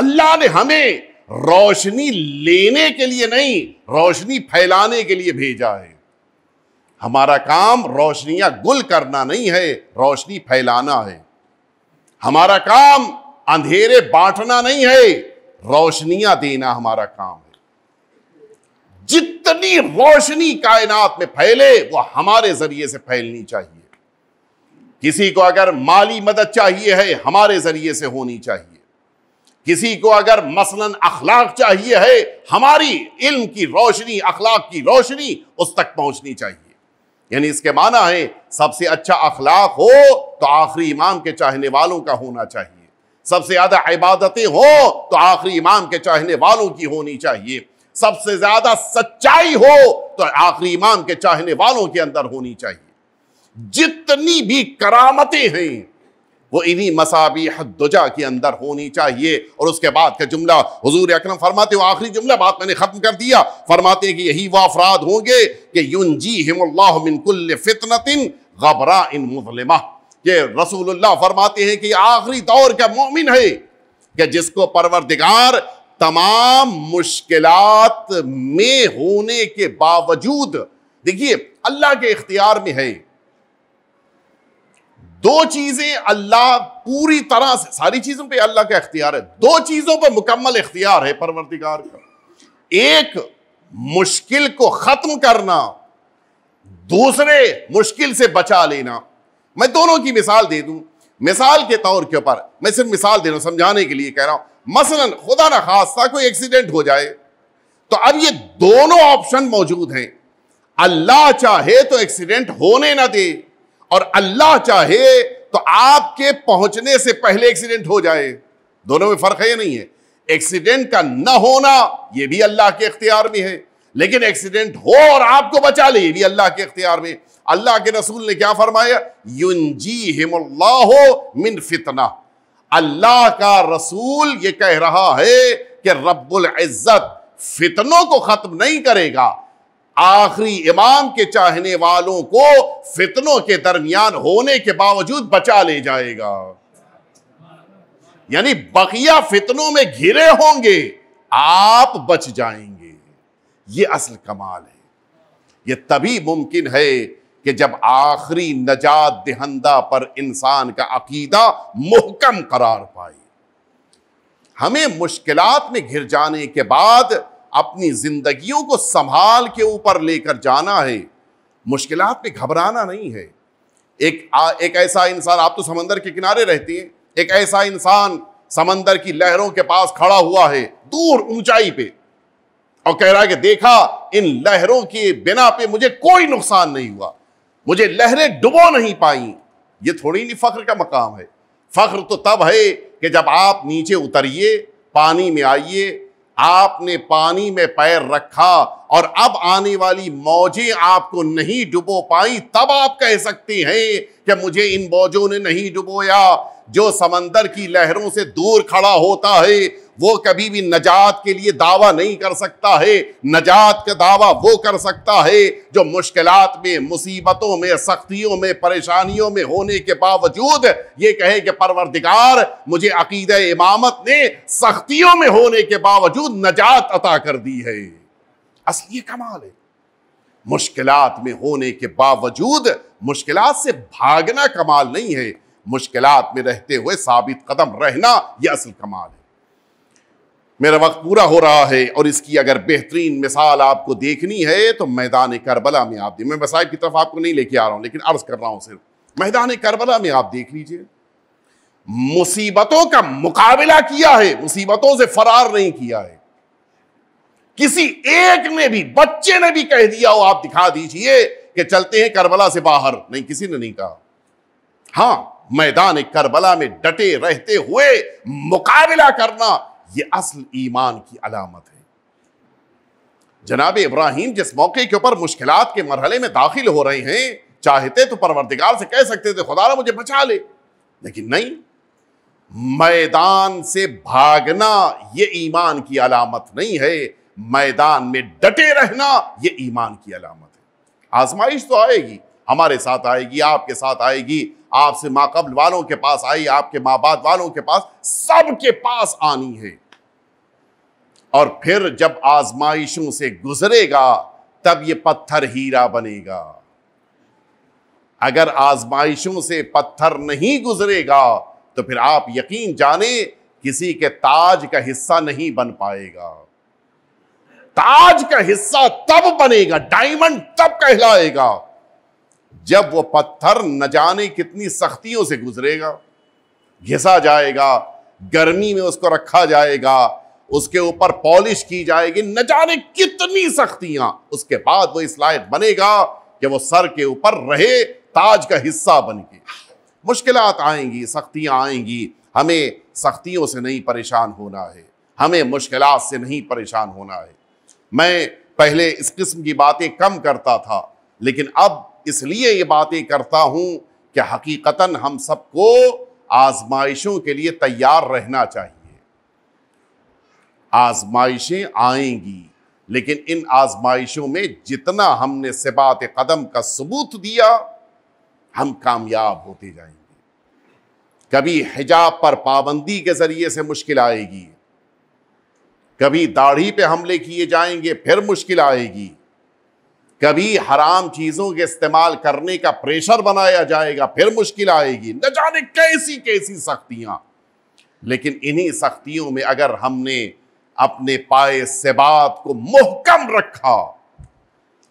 S1: अल्लाह ने हमें रोशनी लेने के लिए नहीं रोशनी फैलाने के लिए भेजा है हमारा काम रोशनियां गुल करना नहीं है रोशनी फैलाना है हमारा काम अंधेरे बांटना नहीं है रोशनियां देना हमारा काम है जितनी रोशनी कायनात में फैले वो हमारे जरिए से फैलनी चाहिए किसी को अगर माली मदद चाहिए है हमारे जरिए से होनी चाहिए किसी को अगर मसलन अखलाक चाहिए है हमारी इल्म की रोशनी अखलाक की रोशनी उस तक पहुंचनी चाहिए यानी इसके माना है सबसे अच्छा अखलाक हो तो आखिरी इमाम के चाहने वालों का होना चाहिए सबसे ज्यादा इबादतें हो तो आखिरी इमाम के चाहने वालों की होनी चाहिए सबसे ज्यादा सच्चाई हो तो आखिरी इमाम के चाहने वालों के अंदर होनी चाहिए जितनी भी करामतें हैं वो इन्हीं मसाबी के अंदर होनी चाहिए और उसके बाद का जुमला हजूर अक्रम फरमाते आखिरी जुमला बात मैंने ख़त्म कर दिया फरमाते हैं कि यही वह अफराद होंगे कि यून जी हिमकुल्ल फितनतिन घबरा इन मुजलिमा के रसूलुल्लाह फरमाते हैं कि आखिरी दौर का मोमिन है कि जिसको परवरदिगार तमाम मुश्किलात में होने के बावजूद देखिए अल्लाह के इख्तियार में है दो चीजें अल्लाह पूरी तरह से सारी चीजों पे अल्लाह का इख्तियार है दो चीजों पर मुकम्मल इख्तियार है परवरदिगार का एक मुश्किल को खत्म करना दूसरे मुश्किल से बचा लेना मैं दोनों की मिसाल दे दूं मिसाल के तौर के ऊपर मैं सिर्फ मिसाल दे रहा हूं समझाने के लिए कह रहा हूं मसलन खुदा ना खासा कोई एक्सीडेंट हो जाए तो अब ये दोनों ऑप्शन मौजूद हैं अल्लाह चाहे तो एक्सीडेंट होने ना दे और अल्लाह चाहे तो आपके पहुंचने से पहले एक्सीडेंट हो जाए दोनों में फर्क है या नहीं है एक्सीडेंट का न होना यह भी अल्लाह के अख्तियार में है लेकिन एक्सीडेंट हो और आपको बचा ले भी अल्लाह के अख्तियार में अल्लाह के रसूल ने क्या फरमाया युजी हिमुल्लाह मिन फितना अल्लाह का रसूल ये कह रहा है कि रब्बुल इज्जत फितनों को खत्म नहीं करेगा आखिरी इमाम के चाहने वालों को फितनों के दरमियान होने के बावजूद बचा ले जाएगा यानी बकिया फितनों में घिरे होंगे आप बच जाएंगे ये असल कमाल है ये तभी मुमकिन है कि जब आखिरी नजात दहंदा पर इंसान का अकीदा मुहकम करार पाए हमें मुश्किलात में घिर जाने के बाद अपनी जिंदगियों को संभाल के ऊपर लेकर जाना है मुश्किलात पे घबराना नहीं है एक आ, एक ऐसा इंसान आप तो समंदर के किनारे रहती हैं एक ऐसा इंसान समंदर की लहरों के पास खड़ा हुआ है दूर ऊंचाई पे और कह रहा है कि देखा इन लहरों के बिना पे मुझे कोई नुकसान नहीं हुआ मुझे लहरें डुबो नहीं पाई ये थोड़ी नहीं फख्र का मकाम है फख्र तो तब है कि जब आप नीचे उतरिए पानी में आइए आपने पानी में पैर रखा और अब आने वाली मौजें आपको नहीं डुबो पाई तब आप कह सकते हैं कि मुझे इन मौजों ने नहीं डुबोया जो समंदर की लहरों से दूर खड़ा होता है वो कभी भी नजात के लिए दावा नहीं कर सकता है नजात का दावा वो कर सकता है जो मुश्किलात में मुसीबतों में सख्तियों में परेशानियों में होने के बावजूद ये कहे कि परवरदिगार मुझे अकीद इमामत ने सख्तियों में होने के बावजूद नजात अता कर दी है असली कमाल है मुश्किलात में होने के बावजूद मुश्किलात से भागना कमाल नहीं है मुश्किलात में रहते हुए साबित कदम रहना यह असल कमाल है मेरा वक्त पूरा हो रहा है और इसकी अगर बेहतरीन मिसाल आपको देखनी है तो मैदान करबला में आप मैं मसाइब की तरफ आपको नहीं लेके आ रहा हूँ लेकिन अर्ज कर रहा हूँ सिर्फ मैदान करबला में आप देख लीजिए मुसीबतों का मुकाबला किया है मुसीबतों से फरार नहीं किया है किसी एक ने भी बच्चे ने भी कह दिया हो आप दिखा दीजिए कि चलते हैं करबला से बाहर नहीं किसी ने नहीं कहा हां मैदान करबला में डटे रहते हुए मुकाबला करना ये असल ईमान की अलामत है जनाब इब्राहिम जिस मौके के ऊपर मुश्किल के मरहले में दाखिल हो रहे हैं चाहते तो परवरदिगार से कह सकते थे खुदा मुझे बचा ले लेकिन नहीं मैदान से भागना ये ईमान की अलामत नहीं है मैदान में डटे रहना ये ईमान की अलामत है आजमाइश तो आएगी हमारे साथ आएगी आपके साथ आएगी आपसे माकबल वालों के पास आई आपके माँ बाप वालों के पास सबके पास आनी है और फिर जब आजमाइशों से गुजरेगा तब ये पत्थर हीरा बनेगा अगर आजमाइशों से पत्थर नहीं गुजरेगा तो फिर आप यकीन जाने किसी के ताज का हिस्सा नहीं बन पाएगा ताज का हिस्सा तब बनेगा डायमंड तब कहलाएगा जब वो पत्थर न जाने कितनी सख्तियों से गुजरेगा घिसा जाएगा गर्मी में उसको रखा जाएगा उसके ऊपर पॉलिश की जाएगी न जाने कितनी सख्तियां उसके बाद वो इस लायक बनेगा कि वो सर के ऊपर रहे ताज का हिस्सा बन के मुश्किल आएंगी सख्तियां आएंगी हमें सख्तियों से नहीं परेशान होना है हमें मुश्किल से नहीं परेशान होना है मैं पहले इस किस्म की बातें कम करता था लेकिन अब इसलिए ये बातें करता हूँ कि हकीकता हम सबको आजमाइशों के लिए तैयार रहना चाहिए आजमाइशें आएंगी लेकिन इन आजमाइशों में जितना हमने सिबात कदम का सबूत दिया हम कामयाब होते जाएंगे कभी हिजाब पर पाबंदी के जरिए से मुश्किल आएगी कभी दाढ़ी पे हमले किए जाएंगे फिर मुश्किल आएगी कभी हराम चीज़ों के इस्तेमाल करने का प्रेशर बनाया जाएगा फिर मुश्किल आएगी न जाने कैसी कैसी सख्तियां लेकिन इन्हीं सख्तियों में अगर हमने अपने पाए सेबात को मुहकम रखा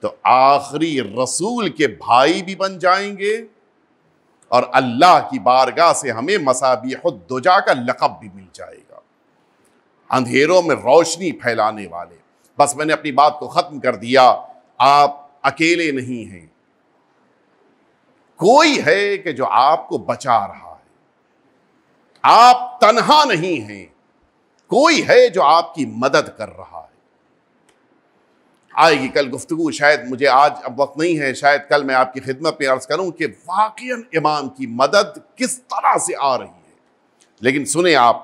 S1: तो आखिरी रसूल के भाई भी बन जाएंगे और अल्लाह की बारगाह से हमें मसाबीहुद्दुजा का लकब भी मिल जाएगा अंधेरों में रोशनी फैलाने वाले बस मैंने अपनी बात को ख़त्म कर दिया आप अकेले नहीं हैं कोई है कि जो आपको बचा रहा है आप तनहा नहीं हैं कोई है जो आपकी मदद कर रहा है आएगी कल गुफ्तु शायद मुझे आज अब वक्त नहीं है शायद कल मैं आपकी खिदमत में अर्ज़ करूं कि वाक़ इमाम की मदद किस तरह से आ रही है लेकिन सुने आप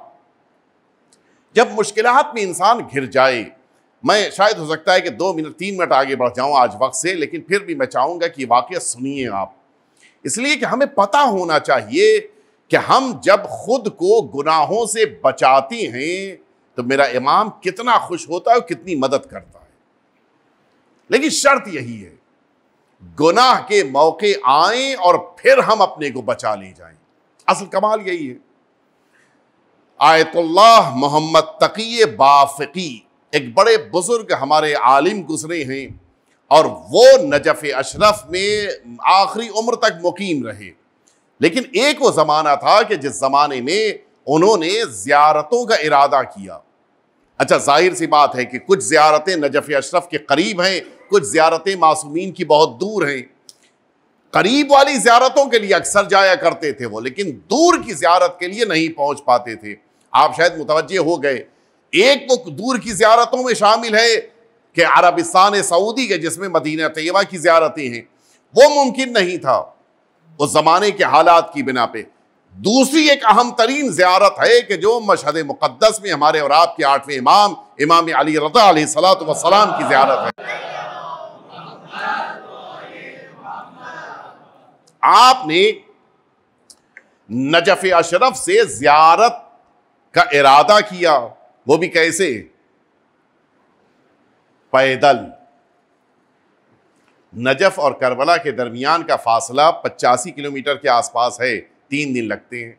S1: जब मुश्किल में इंसान घिर जाए मैं शायद हो सकता है कि दो मिनट तीन मिनट आगे बढ़ जाऊं आज वक्त से लेकिन फिर भी मैं चाहूंगा कि वाक़ सुनिए आप इसलिए कि हमें पता होना चाहिए कि हम जब खुद को गुनाहों से बचाती हैं तो मेरा इमाम कितना खुश होता है और कितनी मदद करता है लेकिन शर्त यही है गुनाह के मौके आए और फिर हम अपने को बचा ले जाएं असल कमाल यही है आयतुल्लाह मोहम्मद तकी बाफकी एक बड़े बुजुर्ग हमारे आलिम गुजरे हैं और वो नजफ़ अशरफ में आखिरी उम्र तक मुकीम रहे लेकिन एक वो ज़माना था कि जिस ज़माने में उन्होंने जियारतों का इरादा किया अच्छा जाहिर सी बात है कि कुछ ज़्यारतें नजफ़ अशरफ के करीब हैं कुछ ज़्यारतें मासूमीन की बहुत दूर हैं करीब वाली ज़्यारतों के लिए अक्सर जाया करते थे वो लेकिन दूर की ज़्यारत के लिए नहीं पहुंच पाते थे आप शायद मुतवजह हो गए एक तो दूर की ज़्यारतों में शामिल है कि अरबिस्तान सऊदी के जिसमें मदीना तयबा की ज़्यारतें हैं वो मुमकिन नहीं था वो ज़माने के हालात की बिना पे दूसरी एक अहम तरीन ज्यारत है कि जो मशहद मुक़दस में हमारे और आपके आठवें इमाम इमाम अली रता सलात वसलाम की ज्यारत है आपने नजफ अशरफ से ज्यारत का इरादा किया वो भी कैसे पैदल नजफ़ और करबला के दरमियान का फासला पचासी किलोमीटर के आसपास है तीन दिन लगते हैं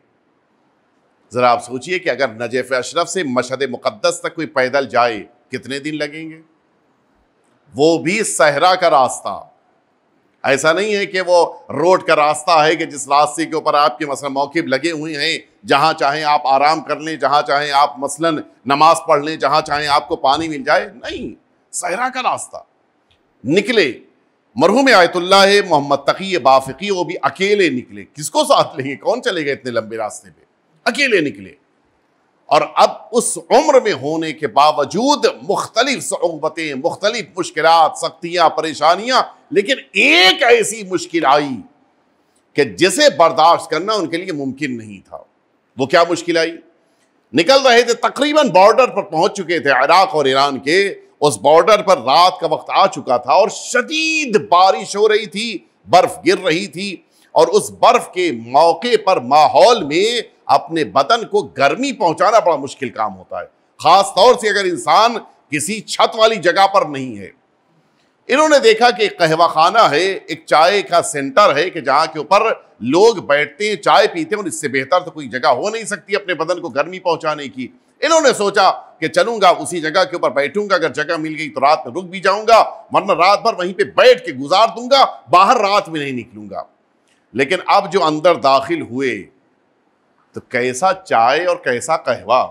S1: ज़रा आप सोचिए कि अगर नजफ़ अशरफ से मशद मुक़दस तक कोई पैदल जाए कितने दिन लगेंगे वो भी सहरा का रास्ता ऐसा नहीं है कि वो रोड का रास्ता है कि जिस रास्ते के ऊपर आपके मसला मौके लगे हुए हैं जहाँ चाहें आप आराम कर लें जहाँ चाहें आप मसलन नमाज पढ़ लें जहाँ चाहें आपको पानी मिल जाए नहीं सहरा का रास्ता निकले मरहूम आयतुल्ला मोहम्मद तकी बाफ़ी वो भी अकेले निकले किसको साथ लेंगे कौन चले गए इतने लंबे रास्ते पे अकेले निकले और अब उस उम्र में होने के बावजूद मुख्तलिफ सहूबतें मुख्तलिफ मुश्किल सख्तियाँ परेशानियाँ लेकिन एक ऐसी मुश्किल आई कि जिसे बर्दाश्त करना उनके लिए मुमकिन नहीं था वो क्या मुश्किल आई निकल रहे थे तकरीबन बॉर्डर पर पहुंच चुके थे इराक और ईरान के उस बॉर्डर पर रात का वक्त आ चुका था और शदीद बारिश हो रही थी बर्फ गिर रही थी और उस बर्फ के मौके पर माहौल में अपने बदन को गर्मी पहुंचाना बड़ा मुश्किल काम होता है खास तौर से अगर इंसान किसी छत वाली जगह पर नहीं है इन्होंने देखा कि एक कहवा खाना है एक चाय का सेंटर है कि जहाँ के ऊपर लोग बैठते हैं चाय पीते हैं और इससे बेहतर तो कोई जगह हो नहीं सकती अपने बदन को गर्मी पहुंचाने की इन्होंने सोचा कि चलूंगा उसी जगह के ऊपर बैठूंगा अगर जगह मिल गई तो रात में रुक भी जाऊंगा वरना रात भर वहीं पे बैठ के गुजार दूंगा बाहर रात में नहीं निकलूंगा लेकिन अब जो अंदर दाखिल हुए तो कैसा चाय और कैसा कहवा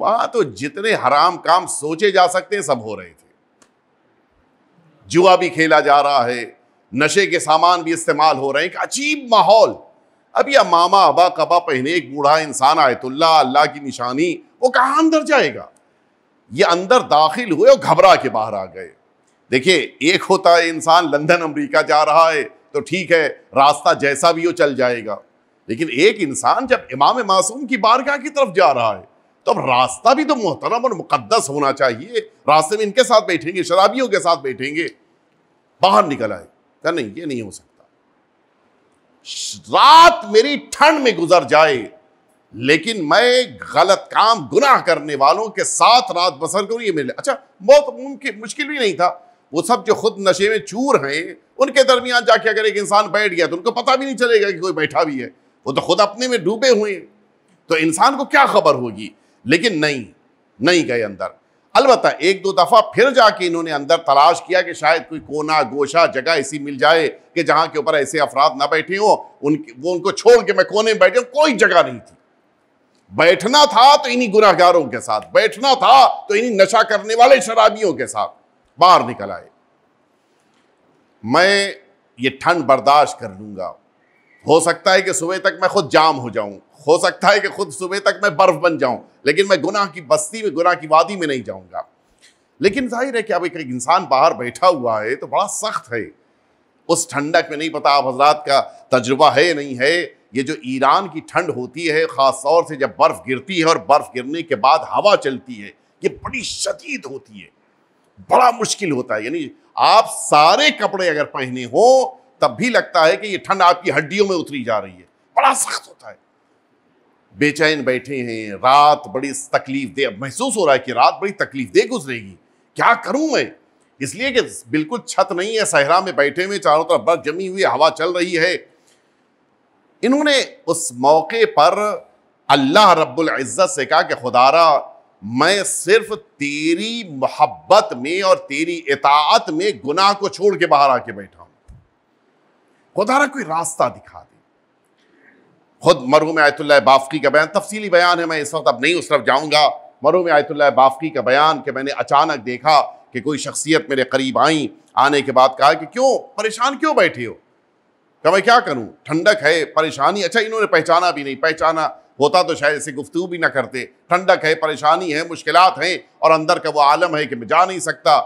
S1: वहां तो जितने हराम काम सोचे जा सकते हैं सब हो रहे थे जुआ भी खेला जा रहा है नशे के सामान भी इस्तेमाल हो रहे हैं एक अजीब माहौल अब यह मामा अबा कबा पहने एक बूढ़ा इंसान आयतुल्ला अल्लाह की निशानी वो कहाँ अंदर जाएगा ये अंदर दाखिल हुए और घबरा के बाहर आ गए देखिए एक होता है इंसान लंदन अमरीका जा रहा है तो ठीक है रास्ता जैसा भी हो चल जाएगा लेकिन एक इंसान जब इमाम मासूम की बारगाह की तरफ जा रहा है तो अब रास्ता भी तो मोहतरम और मुकद्दस होना चाहिए रास्ते में इनके साथ बैठेंगे शराबियों के साथ बैठेंगे बाहर निकल आए क्या नहीं ये नहीं हो सकता रात मेरी ठंड में गुजर जाए लेकिन मैं गलत काम गुनाह करने वालों के साथ रात बसर करूं ये मेरे अच्छा बहुत मुमकिन मुश्किल भी नहीं था वो सब जो खुद नशे में चूर हैं उनके दरमियान जाके अगर एक इंसान बैठ गया तो उनको पता भी नहीं चलेगा कि कोई बैठा भी है वो तो खुद अपने में डूबे हुए हैं तो इंसान को क्या खबर होगी लेकिन नहीं नहीं गए अंदर अलबत् एक दो दफ़ा फिर जाके इन्होंने अंदर तलाश किया कि शायद कोई कोना गोशा जगह ऐसी मिल जाए कि जहाँ के ऊपर ऐसे अफराद ना बैठे हों उन वो उनको छोड़ के मैं कोने में बैठे हूँ कोई जगह नहीं थी बैठना था तो इन्हीं गुनाहगारों के साथ बैठना था तो इन्हीं नशा करने वाले शराबियों के साथ बाहर निकल आए मैं ये ठंड बर्दाश्त कर लूंगा हो सकता है कि सुबह तक मैं खुद जाम हो जाऊं हो सकता है कि खुद सुबह तक मैं बर्फ बन जाऊं लेकिन मैं गुनाह की बस्ती में गुनाह की वादी में नहीं जाऊंगा लेकिन जाहिर है कि अब एक, इंसान बाहर बैठा हुआ है तो बड़ा सख्त है उस ठंडक में नहीं पता आप हजरात का तजुर्बा है नहीं है ये जो ईरान की ठंड होती है ख़ास तौर से जब बर्फ़ गिरती है और बर्फ़ गिरने के बाद हवा चलती है ये बड़ी शदीद होती है बड़ा मुश्किल होता है यानी आप सारे कपड़े अगर पहने हों तब भी लगता है कि ये ठंड आपकी हड्डियों में उतरी जा रही है बड़ा सख्त होता है बेचैन बैठे हैं रात बड़ी तकलीफ दे महसूस हो रहा है कि रात बड़ी तकलीफ दे गुजरेगी क्या करूं मैं इसलिए कि बिल्कुल छत नहीं है सहरा में बैठे हुए चारों तरफ बर्फ जमी हुई हवा चल रही है इन्होंने उस मौके पर अल्लाह रब्बुल इज़्ज़त से कहा कि खुदारा मैं सिर्फ तेरी मोहब्बत में और तेरी इतात में गुनाह को छोड़ के बाहर आके बैठा हूं खुदारा कोई रास्ता दिखा दे खुद मरहूम आयतुल्ला बाफकी का बयान तफसीली बयान है मैं इस वक्त अब नहीं उस तरफ जाऊँगा मरहूम आयतुल्ला बाफकी का बयान कि मैंने अचानक देखा कि कोई शख्सियत मेरे करीब आई आने के बाद कहा कि क्यों परेशान क्यों बैठे हो क्या मैं क्या करूँ ठंडक है परेशानी अच्छा इन्होंने पहचाना भी नहीं पहचाना होता तो शायद इसे गुफ्तु भी ना करते ठंडक है परेशानी है मुश्किल हैं और अंदर का वो आलम है कि मैं जा नहीं सकता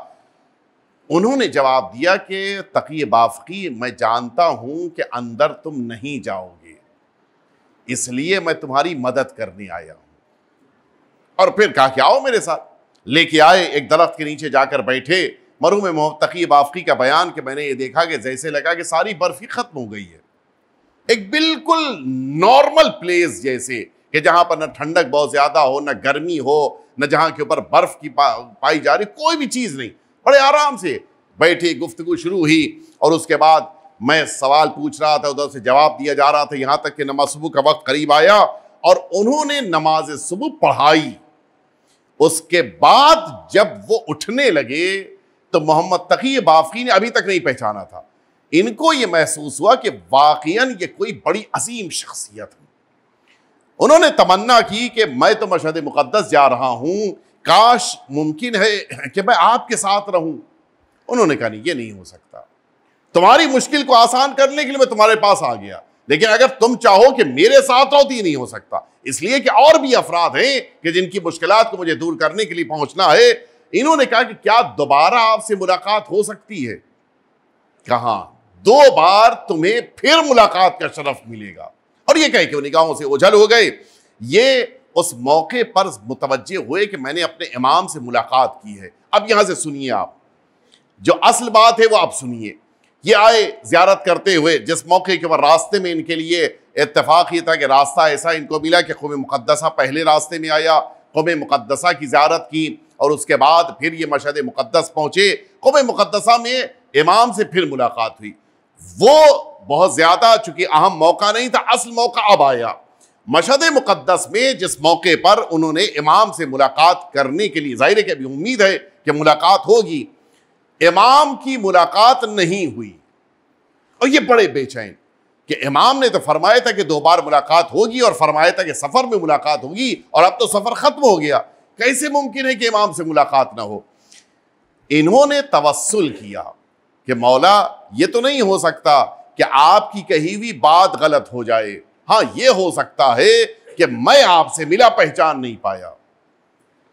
S1: उन्होंने जवाब दिया कि तकी बाफकी मैं जानता हूँ कि अंदर तुम नहीं जाओगे इसलिए मैं तुम्हारी मदद करने आया हूं और फिर कहा कि आओ मेरे साथ लेके आए एक दरख्त के नीचे जाकर बैठे में मोहतकी बाफकी का बयान कि मैंने ये देखा कि जैसे लगा कि सारी बर्फी खत्म हो गई है एक बिल्कुल नॉर्मल प्लेस जैसे कि जहां पर ना ठंडक बहुत ज्यादा हो ना गर्मी हो ना जहां के ऊपर बर्फ की पा, पाई जा रही कोई भी चीज नहीं बड़े आराम से बैठे गुफ्तगु शुरू हुई और उसके बाद मैं सवाल पूछ रहा था उधर से जवाब दिया जा रहा था यहां तक कि नमाज सुबह का वक्त करीब आया और उन्होंने नमाज सुबह पढ़ाई उसके बाद जब वो उठने लगे तो मोहम्मद तकी बाफी ने अभी तक नहीं पहचाना था इनको ये महसूस हुआ कि वाकयान ये कोई बड़ी अजीम शख्सियत है उन्होंने तमन्ना की कि मैं तो मशहद मुक़दस जा रहा हूं काश मुमकिन है कि मैं आपके साथ रहूं उन्होंने कहा नहीं ये नहीं हो सकता तुम्हारी मुश्किल को आसान करने के लिए मैं तुम्हारे पास आ गया लेकिन अगर तुम चाहो कि मेरे साथ रहो तो ये नहीं हो सकता इसलिए कि और भी अफराद हैं कि जिनकी मुश्किल को मुझे दूर करने के लिए पहुंचना है इन्होंने कहा कि क्या दोबारा आपसे मुलाकात हो सकती है कहा दो बार तुम्हें फिर मुलाकात का शरफ मिलेगा और ये कह के निगाहों से ओझल हो गए ये उस मौके पर मुतवजह हुए कि मैंने अपने इमाम से मुलाकात की है अब यहां से सुनिए आप जो असल बात है वो आप सुनिए ये आए ज्यारत करते हुए जिस मौके के ऊपर रास्ते में इनके लिए इतफाक़ ये था कि रास्ता ऐसा इनको मिला कि कौम मुक़दसा पहले रास्ते में आया कौम मुक़दसा की ज्यारत की और उसके बाद फिर ये मशद मुक़दस पहुँचे कौम मुक़दसा में इमाम से फिर मुलाकात हुई वो बहुत ज़्यादा चूँकि अहम मौका नहीं था असल मौका अब आया मशद मुक़दस में जिस मौके पर उन्होंने इमाम से मुलाकात करने के लिए ज़ाहिर है कि अभी उम्मीद है कि मुलाकात होगी इमाम की मुलाकात नहीं हुई और ये बड़े बेचैन कि इमाम ने तो फरमाया था कि दो बार मुलाकात होगी और फरमाया था कि सफ़र में मुलाकात होगी और अब तो सफ़र ख़त्म हो गया कैसे मुमकिन है कि इमाम से मुलाकात ना हो इन्होंने तवस्ल किया कि मौला ये तो नहीं हो सकता कि आपकी कही हुई बात गलत हो जाए हाँ यह हो सकता है कि मैं आपसे मिला पहचान नहीं पाया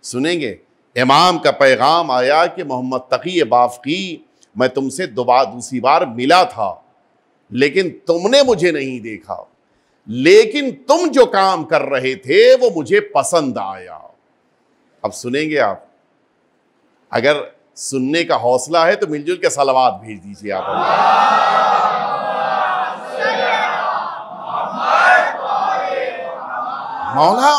S1: सुनेंगे इमाम का पैगाम आया कि मोहम्मद तकी की मैं तुमसे दोबारा दूसरी बार मिला था लेकिन तुमने मुझे नहीं देखा लेकिन तुम जो काम कर रहे थे वो मुझे पसंद आया अब सुनेंगे आप अगर सुनने का हौसला है तो मिलजुल के सलावाद भेज दीजिए आप मौला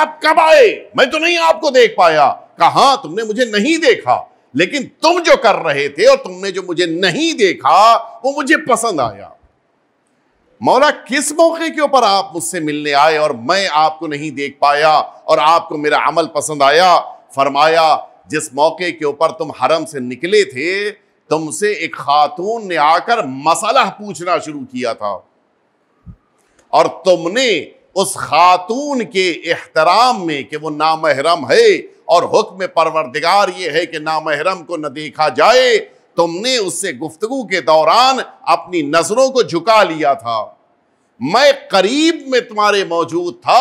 S1: आप कब आए मैं तो नहीं आपको देख पाया कहा तुमने मुझे नहीं देखा लेकिन तुम जो कर रहे थे और तुमने जो मुझे नहीं देखा वो मुझे पसंद आया मौला किस मौके के ऊपर आप मुझसे मिलने आए और मैं आपको नहीं देख पाया और आपको मेरा अमल पसंद आया फरमाया जिस मौके के ऊपर तुम हरम से निकले थे तुमसे एक खातून ने आकर मसला पूछना शुरू किया था और तुमने उस खातून के एहतराम में कि वो नामहरम है और हुक्म परवरदिगार ये है कि नामहरम को न देखा जाए तुमने उससे गुफ्तगु के दौरान अपनी नजरों को झुका लिया था मैं करीब में तुम्हारे मौजूद था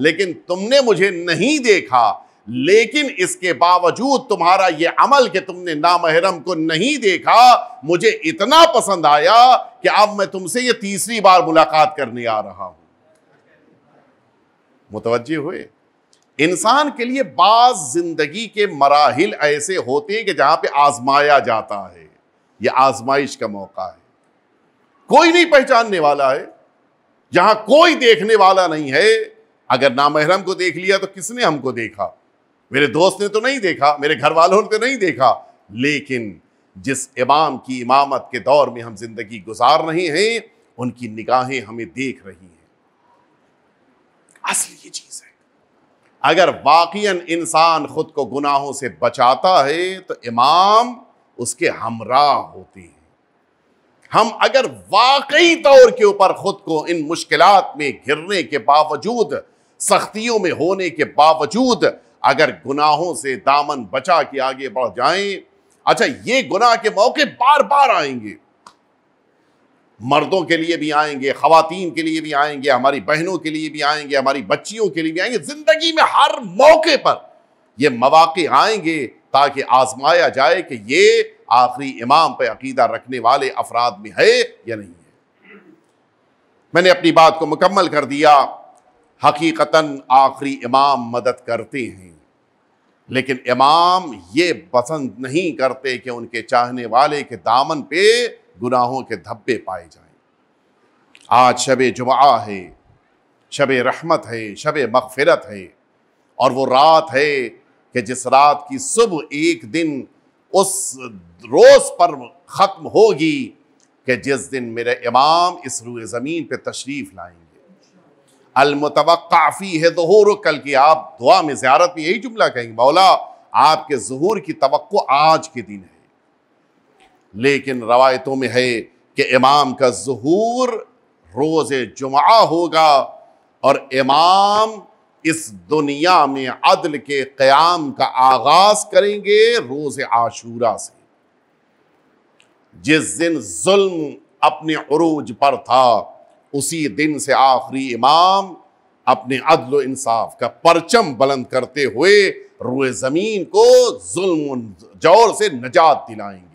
S1: लेकिन तुमने मुझे नहीं देखा लेकिन इसके बावजूद तुम्हारा यह अमल कि तुमने नामहरम को नहीं देखा मुझे इतना पसंद आया कि अब मैं तुमसे यह तीसरी बार मुलाकात करने आ रहा हूं मुतवजे हुए इंसान के लिए बाज जिंदगी के मराहल ऐसे होते हैं कि जहां पे आजमाया जाता है यह आजमाइश का मौका है कोई नहीं पहचानने वाला है जहां कोई देखने वाला नहीं है अगर नामहरम को देख लिया तो किसने हमको देखा मेरे दोस्त ने तो नहीं देखा मेरे घर वालों ने तो नहीं देखा लेकिन जिस इमाम की इमामत के दौर में हम जिंदगी गुजार रहे हैं उनकी निगाहें हमें देख रही हैं असली ये चीज है अगर वाकियन इंसान खुद को गुनाहों से बचाता है तो इमाम उसके हमरा होती है हम अगर वाकई तौर के ऊपर खुद को इन मुश्किल में घिरने के बावजूद सख्तियों में होने के बावजूद अगर गुनाहों से दामन बचा के आगे बढ़ जाएं अच्छा ये गुनाह के मौके बार बार आएंगे मर्दों के लिए भी आएंगे खातन के लिए भी आएंगे हमारी बहनों के लिए भी आएंगे हमारी बच्चियों के लिए भी आएंगे ज़िंदगी में हर मौके पर ये मौाक़े आएंगे ताकि आजमाया जाए कि ये आखिरी इमाम पर अकीदा रखने वाले अफराद में है या नहीं है मैंने अपनी बात को मुकम्मल कर दिया हकीकता आखिरी इमाम मदद करते हैं लेकिन इमाम ये पसंद नहीं करते कि उनके चाहने वाले के दामन पे गुनाहों के धब्बे पाए जाएं आज शब जुमा है शब रहमत है शब मगफरत है और वो रात है कि जिस रात की सुबह एक दिन उस रोज़ पर ख़त्म होगी कि जिस दिन मेरे इमाम इस रुए ज़मीन पर तशरीफ़ लाएंगे अलमतवक़ी है दोहर कल की आप दुआ में ज़्यारत में यही जुमला कहेंगे मौला आपके जहूर की तो आज के दिन है लेकिन रवायतों में है कि इमाम का जहूर रोज़ जुमा होगा और इमाम इस दुनिया में अदल के क़याम का आगाज़ करेंगे रोज़ आशूरा से जिस दिन जुल्म अपने अरूज पर था उसी दिन से आखिरी इमाम अपने अदल इंसाफ का परचम बुलंद करते हुए रुए ज़मीन को जुल्म जोर से नजात दिलाएंगे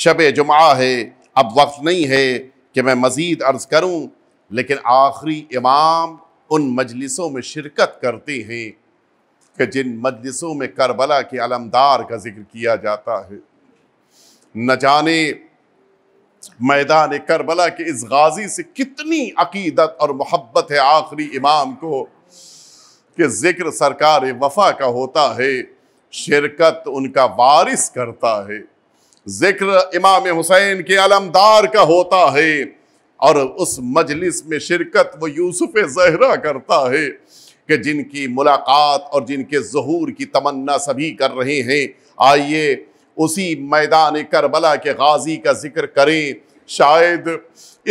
S1: शब जुमा है अब वक्त नहीं है कि मैं मज़ीद अर्ज़ करूँ लेकिन आखिरी इमाम उन मजलिसों में शिरकत करते हैं कि जिन मजलिसों में करबला के अलमदार का जिक्र किया जाता है न जाने मैदान करबला के इस गाजी से कितनी अकीदत और मोहब्बत है आखिरी इमाम को कि जिक्र सरकार वफा का होता है शिरकत उनका वारिस करता है जिक्र इमाम हुसैन के अलमदार का होता है और उस मजलिस में शिरकत वो यूसुफ जहरा करता है कि जिनकी मुलाकात और जिनके जहूर की तमन्ना सभी कर रहे हैं आइए उसी मैदान करबला के गाजी का जिक्र करें शायद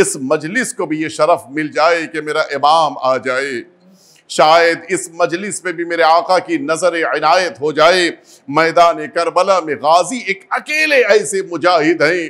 S1: इस मजलिस को भी ये शरफ मिल जाए कि मेरा इमाम आ जाए शायद इस मजलिस पे भी मेरे आका की नज़र इनायत हो जाए मैदान करबला में गाजी एक अकेले ऐसे मुजाहिद हैं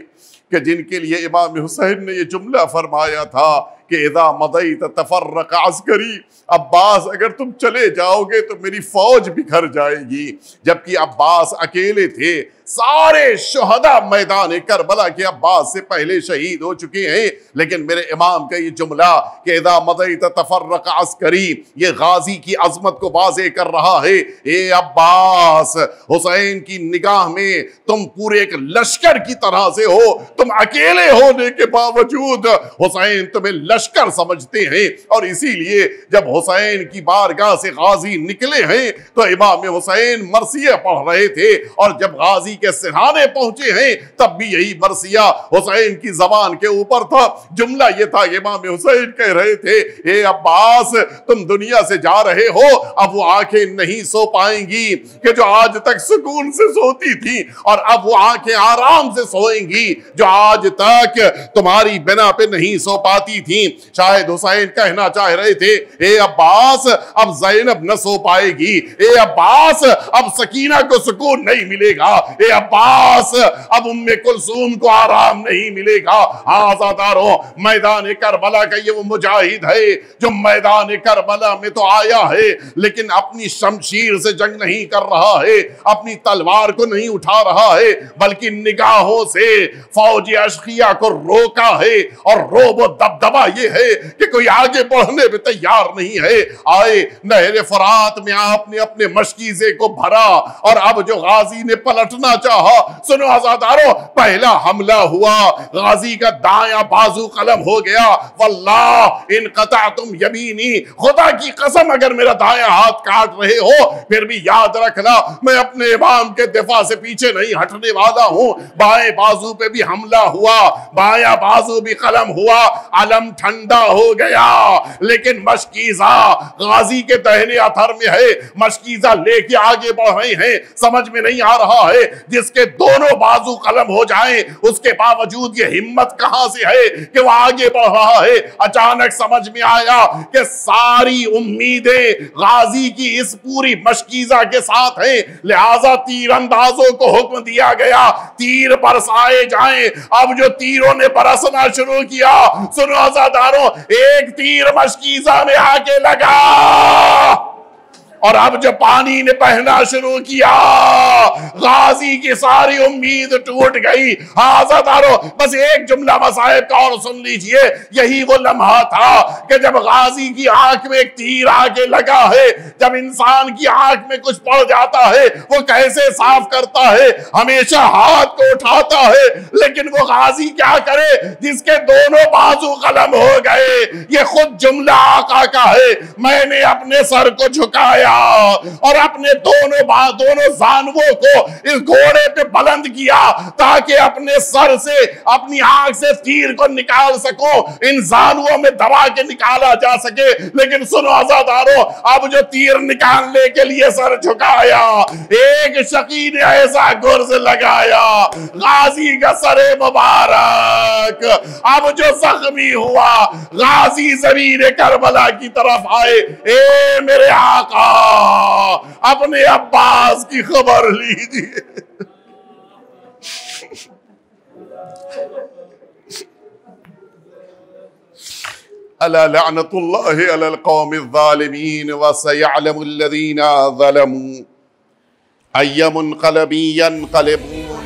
S1: कि जिनके लिए इमाम हुसैन ने यह जुमला फरमाया था कि इदा मदई तफर्रक अस्करी अब्बास अगर तुम चले जाओगे तो मेरी फौज बिखर जाएगी जबकि अब्बास अकेले थे सारे शहदा मैदान करबला के अब्बास से पहले शहीद हो चुके हैं लेकिन मेरे इमाम का ये जुमला कि इदा मदई तफर्रक अस्करी ये गाजी की अजमत को वाजे कर रहा है ए अब्बास हुसैन की निगाह में तुम पूरे एक लश्कर की तरह से हो तुम अकेले होने के बावजूद हुसैन तुम्हें लश्कर लश्कर समझते हैं और इसीलिए जब हुसैन की बारगाह से गाजी निकले हैं तो इमाम हुसैन मरसिया पढ़ रहे थे और जब गाजी के सिरहाने पहुंचे हैं तब भी यही मरसिया हुसैन की जबान के ऊपर था जुमला ये था इमाम हुसैन कह रहे थे ए अब्बास तुम दुनिया से जा रहे हो अब वो आंखें नहीं सो पाएंगी कि जो आज तक सुकून से सोती थी और अब वो आंखें आराम से सोएंगी जो आज तक तुम्हारी बिना पे नहीं सो पाती थी शायद हुसैन कहना चाह रहे थे ए अब्बास अब जैनब न सो पाएगी ए अब्बास अब सकीना को सुकून नहीं मिलेगा ए अब्बास अब उम्मे कुलसूम को आराम नहीं मिलेगा आजादारो मैदान करबला का ये वो मुजाहिद है जो मैदान करबला में तो आया है लेकिन अपनी शमशीर से जंग नहीं कर रहा है अपनी तलवार को नहीं उठा रहा है बल्कि निगाहों से फौजी अशकिया को रोका है और रोबो दबदबा ये ये है कि कोई आगे बढ़ने में तैयार नहीं है आए नहर फरात में आपने अपने मशकीजे को भरा और अब जो गाजी ने पलटना चाहा सुनो आजादारो पहला हमला हुआ गाजी का दाया बाजू कलम हो गया वल्लाह इन कता तुम यमीनी खुदा की कसम अगर मेरा दाया हाथ काट रहे हो फिर भी याद रखना मैं अपने इमाम के दिफा से पीछे नहीं हटने वाला हूँ बाएं बाजू पे भी हमला हुआ बाया बाजू भी कलम हुआ अलम ठंडा हो गया लेकिन मशकीजा गाजी के दहने अथर में है मशकीजा लेके आगे बढ़े हैं समझ में नहीं आ रहा है जिसके दोनों बाजू कलम हो जाए उसके बावजूद ये हिम्मत कहां से है कि वो आगे बढ़ रहा है अचानक समझ में आया कि सारी उम्मीदें गाजी की इस पूरी मशकीजा के साथ हैं लिहाजा तीरंदाजों को हुक्म दिया गया तीर बरसाए जाएं अब जो तीरों ने बरसना शुरू किया सुनो बता रहा हूं एक तीर मशकीजा में आके लगा और अब जब पानी ने पहना शुरू किया गाजी की सारी उम्मीद टूट गई हाँ, आजादारो बस एक जुमला मसाहब का और सुन लीजिए यही वो लम्हा था कि जब गाजी की आंख में एक तीर आके लगा है जब इंसान की आंख में कुछ पड़ जाता है वो कैसे साफ करता है हमेशा हाथ को उठाता है लेकिन वो गाजी क्या करे जिसके दोनों बाजू कलम हो गए ये खुद जुमला आका का है मैंने अपने सर को झुकाया किया और अपने दोनों दोनों जानवों को इस घोड़े पे बुलंद किया ताकि अपने सर से अपनी आंख से तीर को निकाल सको इन जानवों में दबा के निकाला जा सके लेकिन सुनो आजादारो अब जो तीर निकालने के लिए सर झुकाया एक शकी ने ऐसा गुर्ज लगाया गाजी का सरे मुबारक अब जो जख्मी हुआ गाजी जमीन करबला की तरफ आए ए मेरे आका अपने अब्बास की खबर लीजिए अलामिन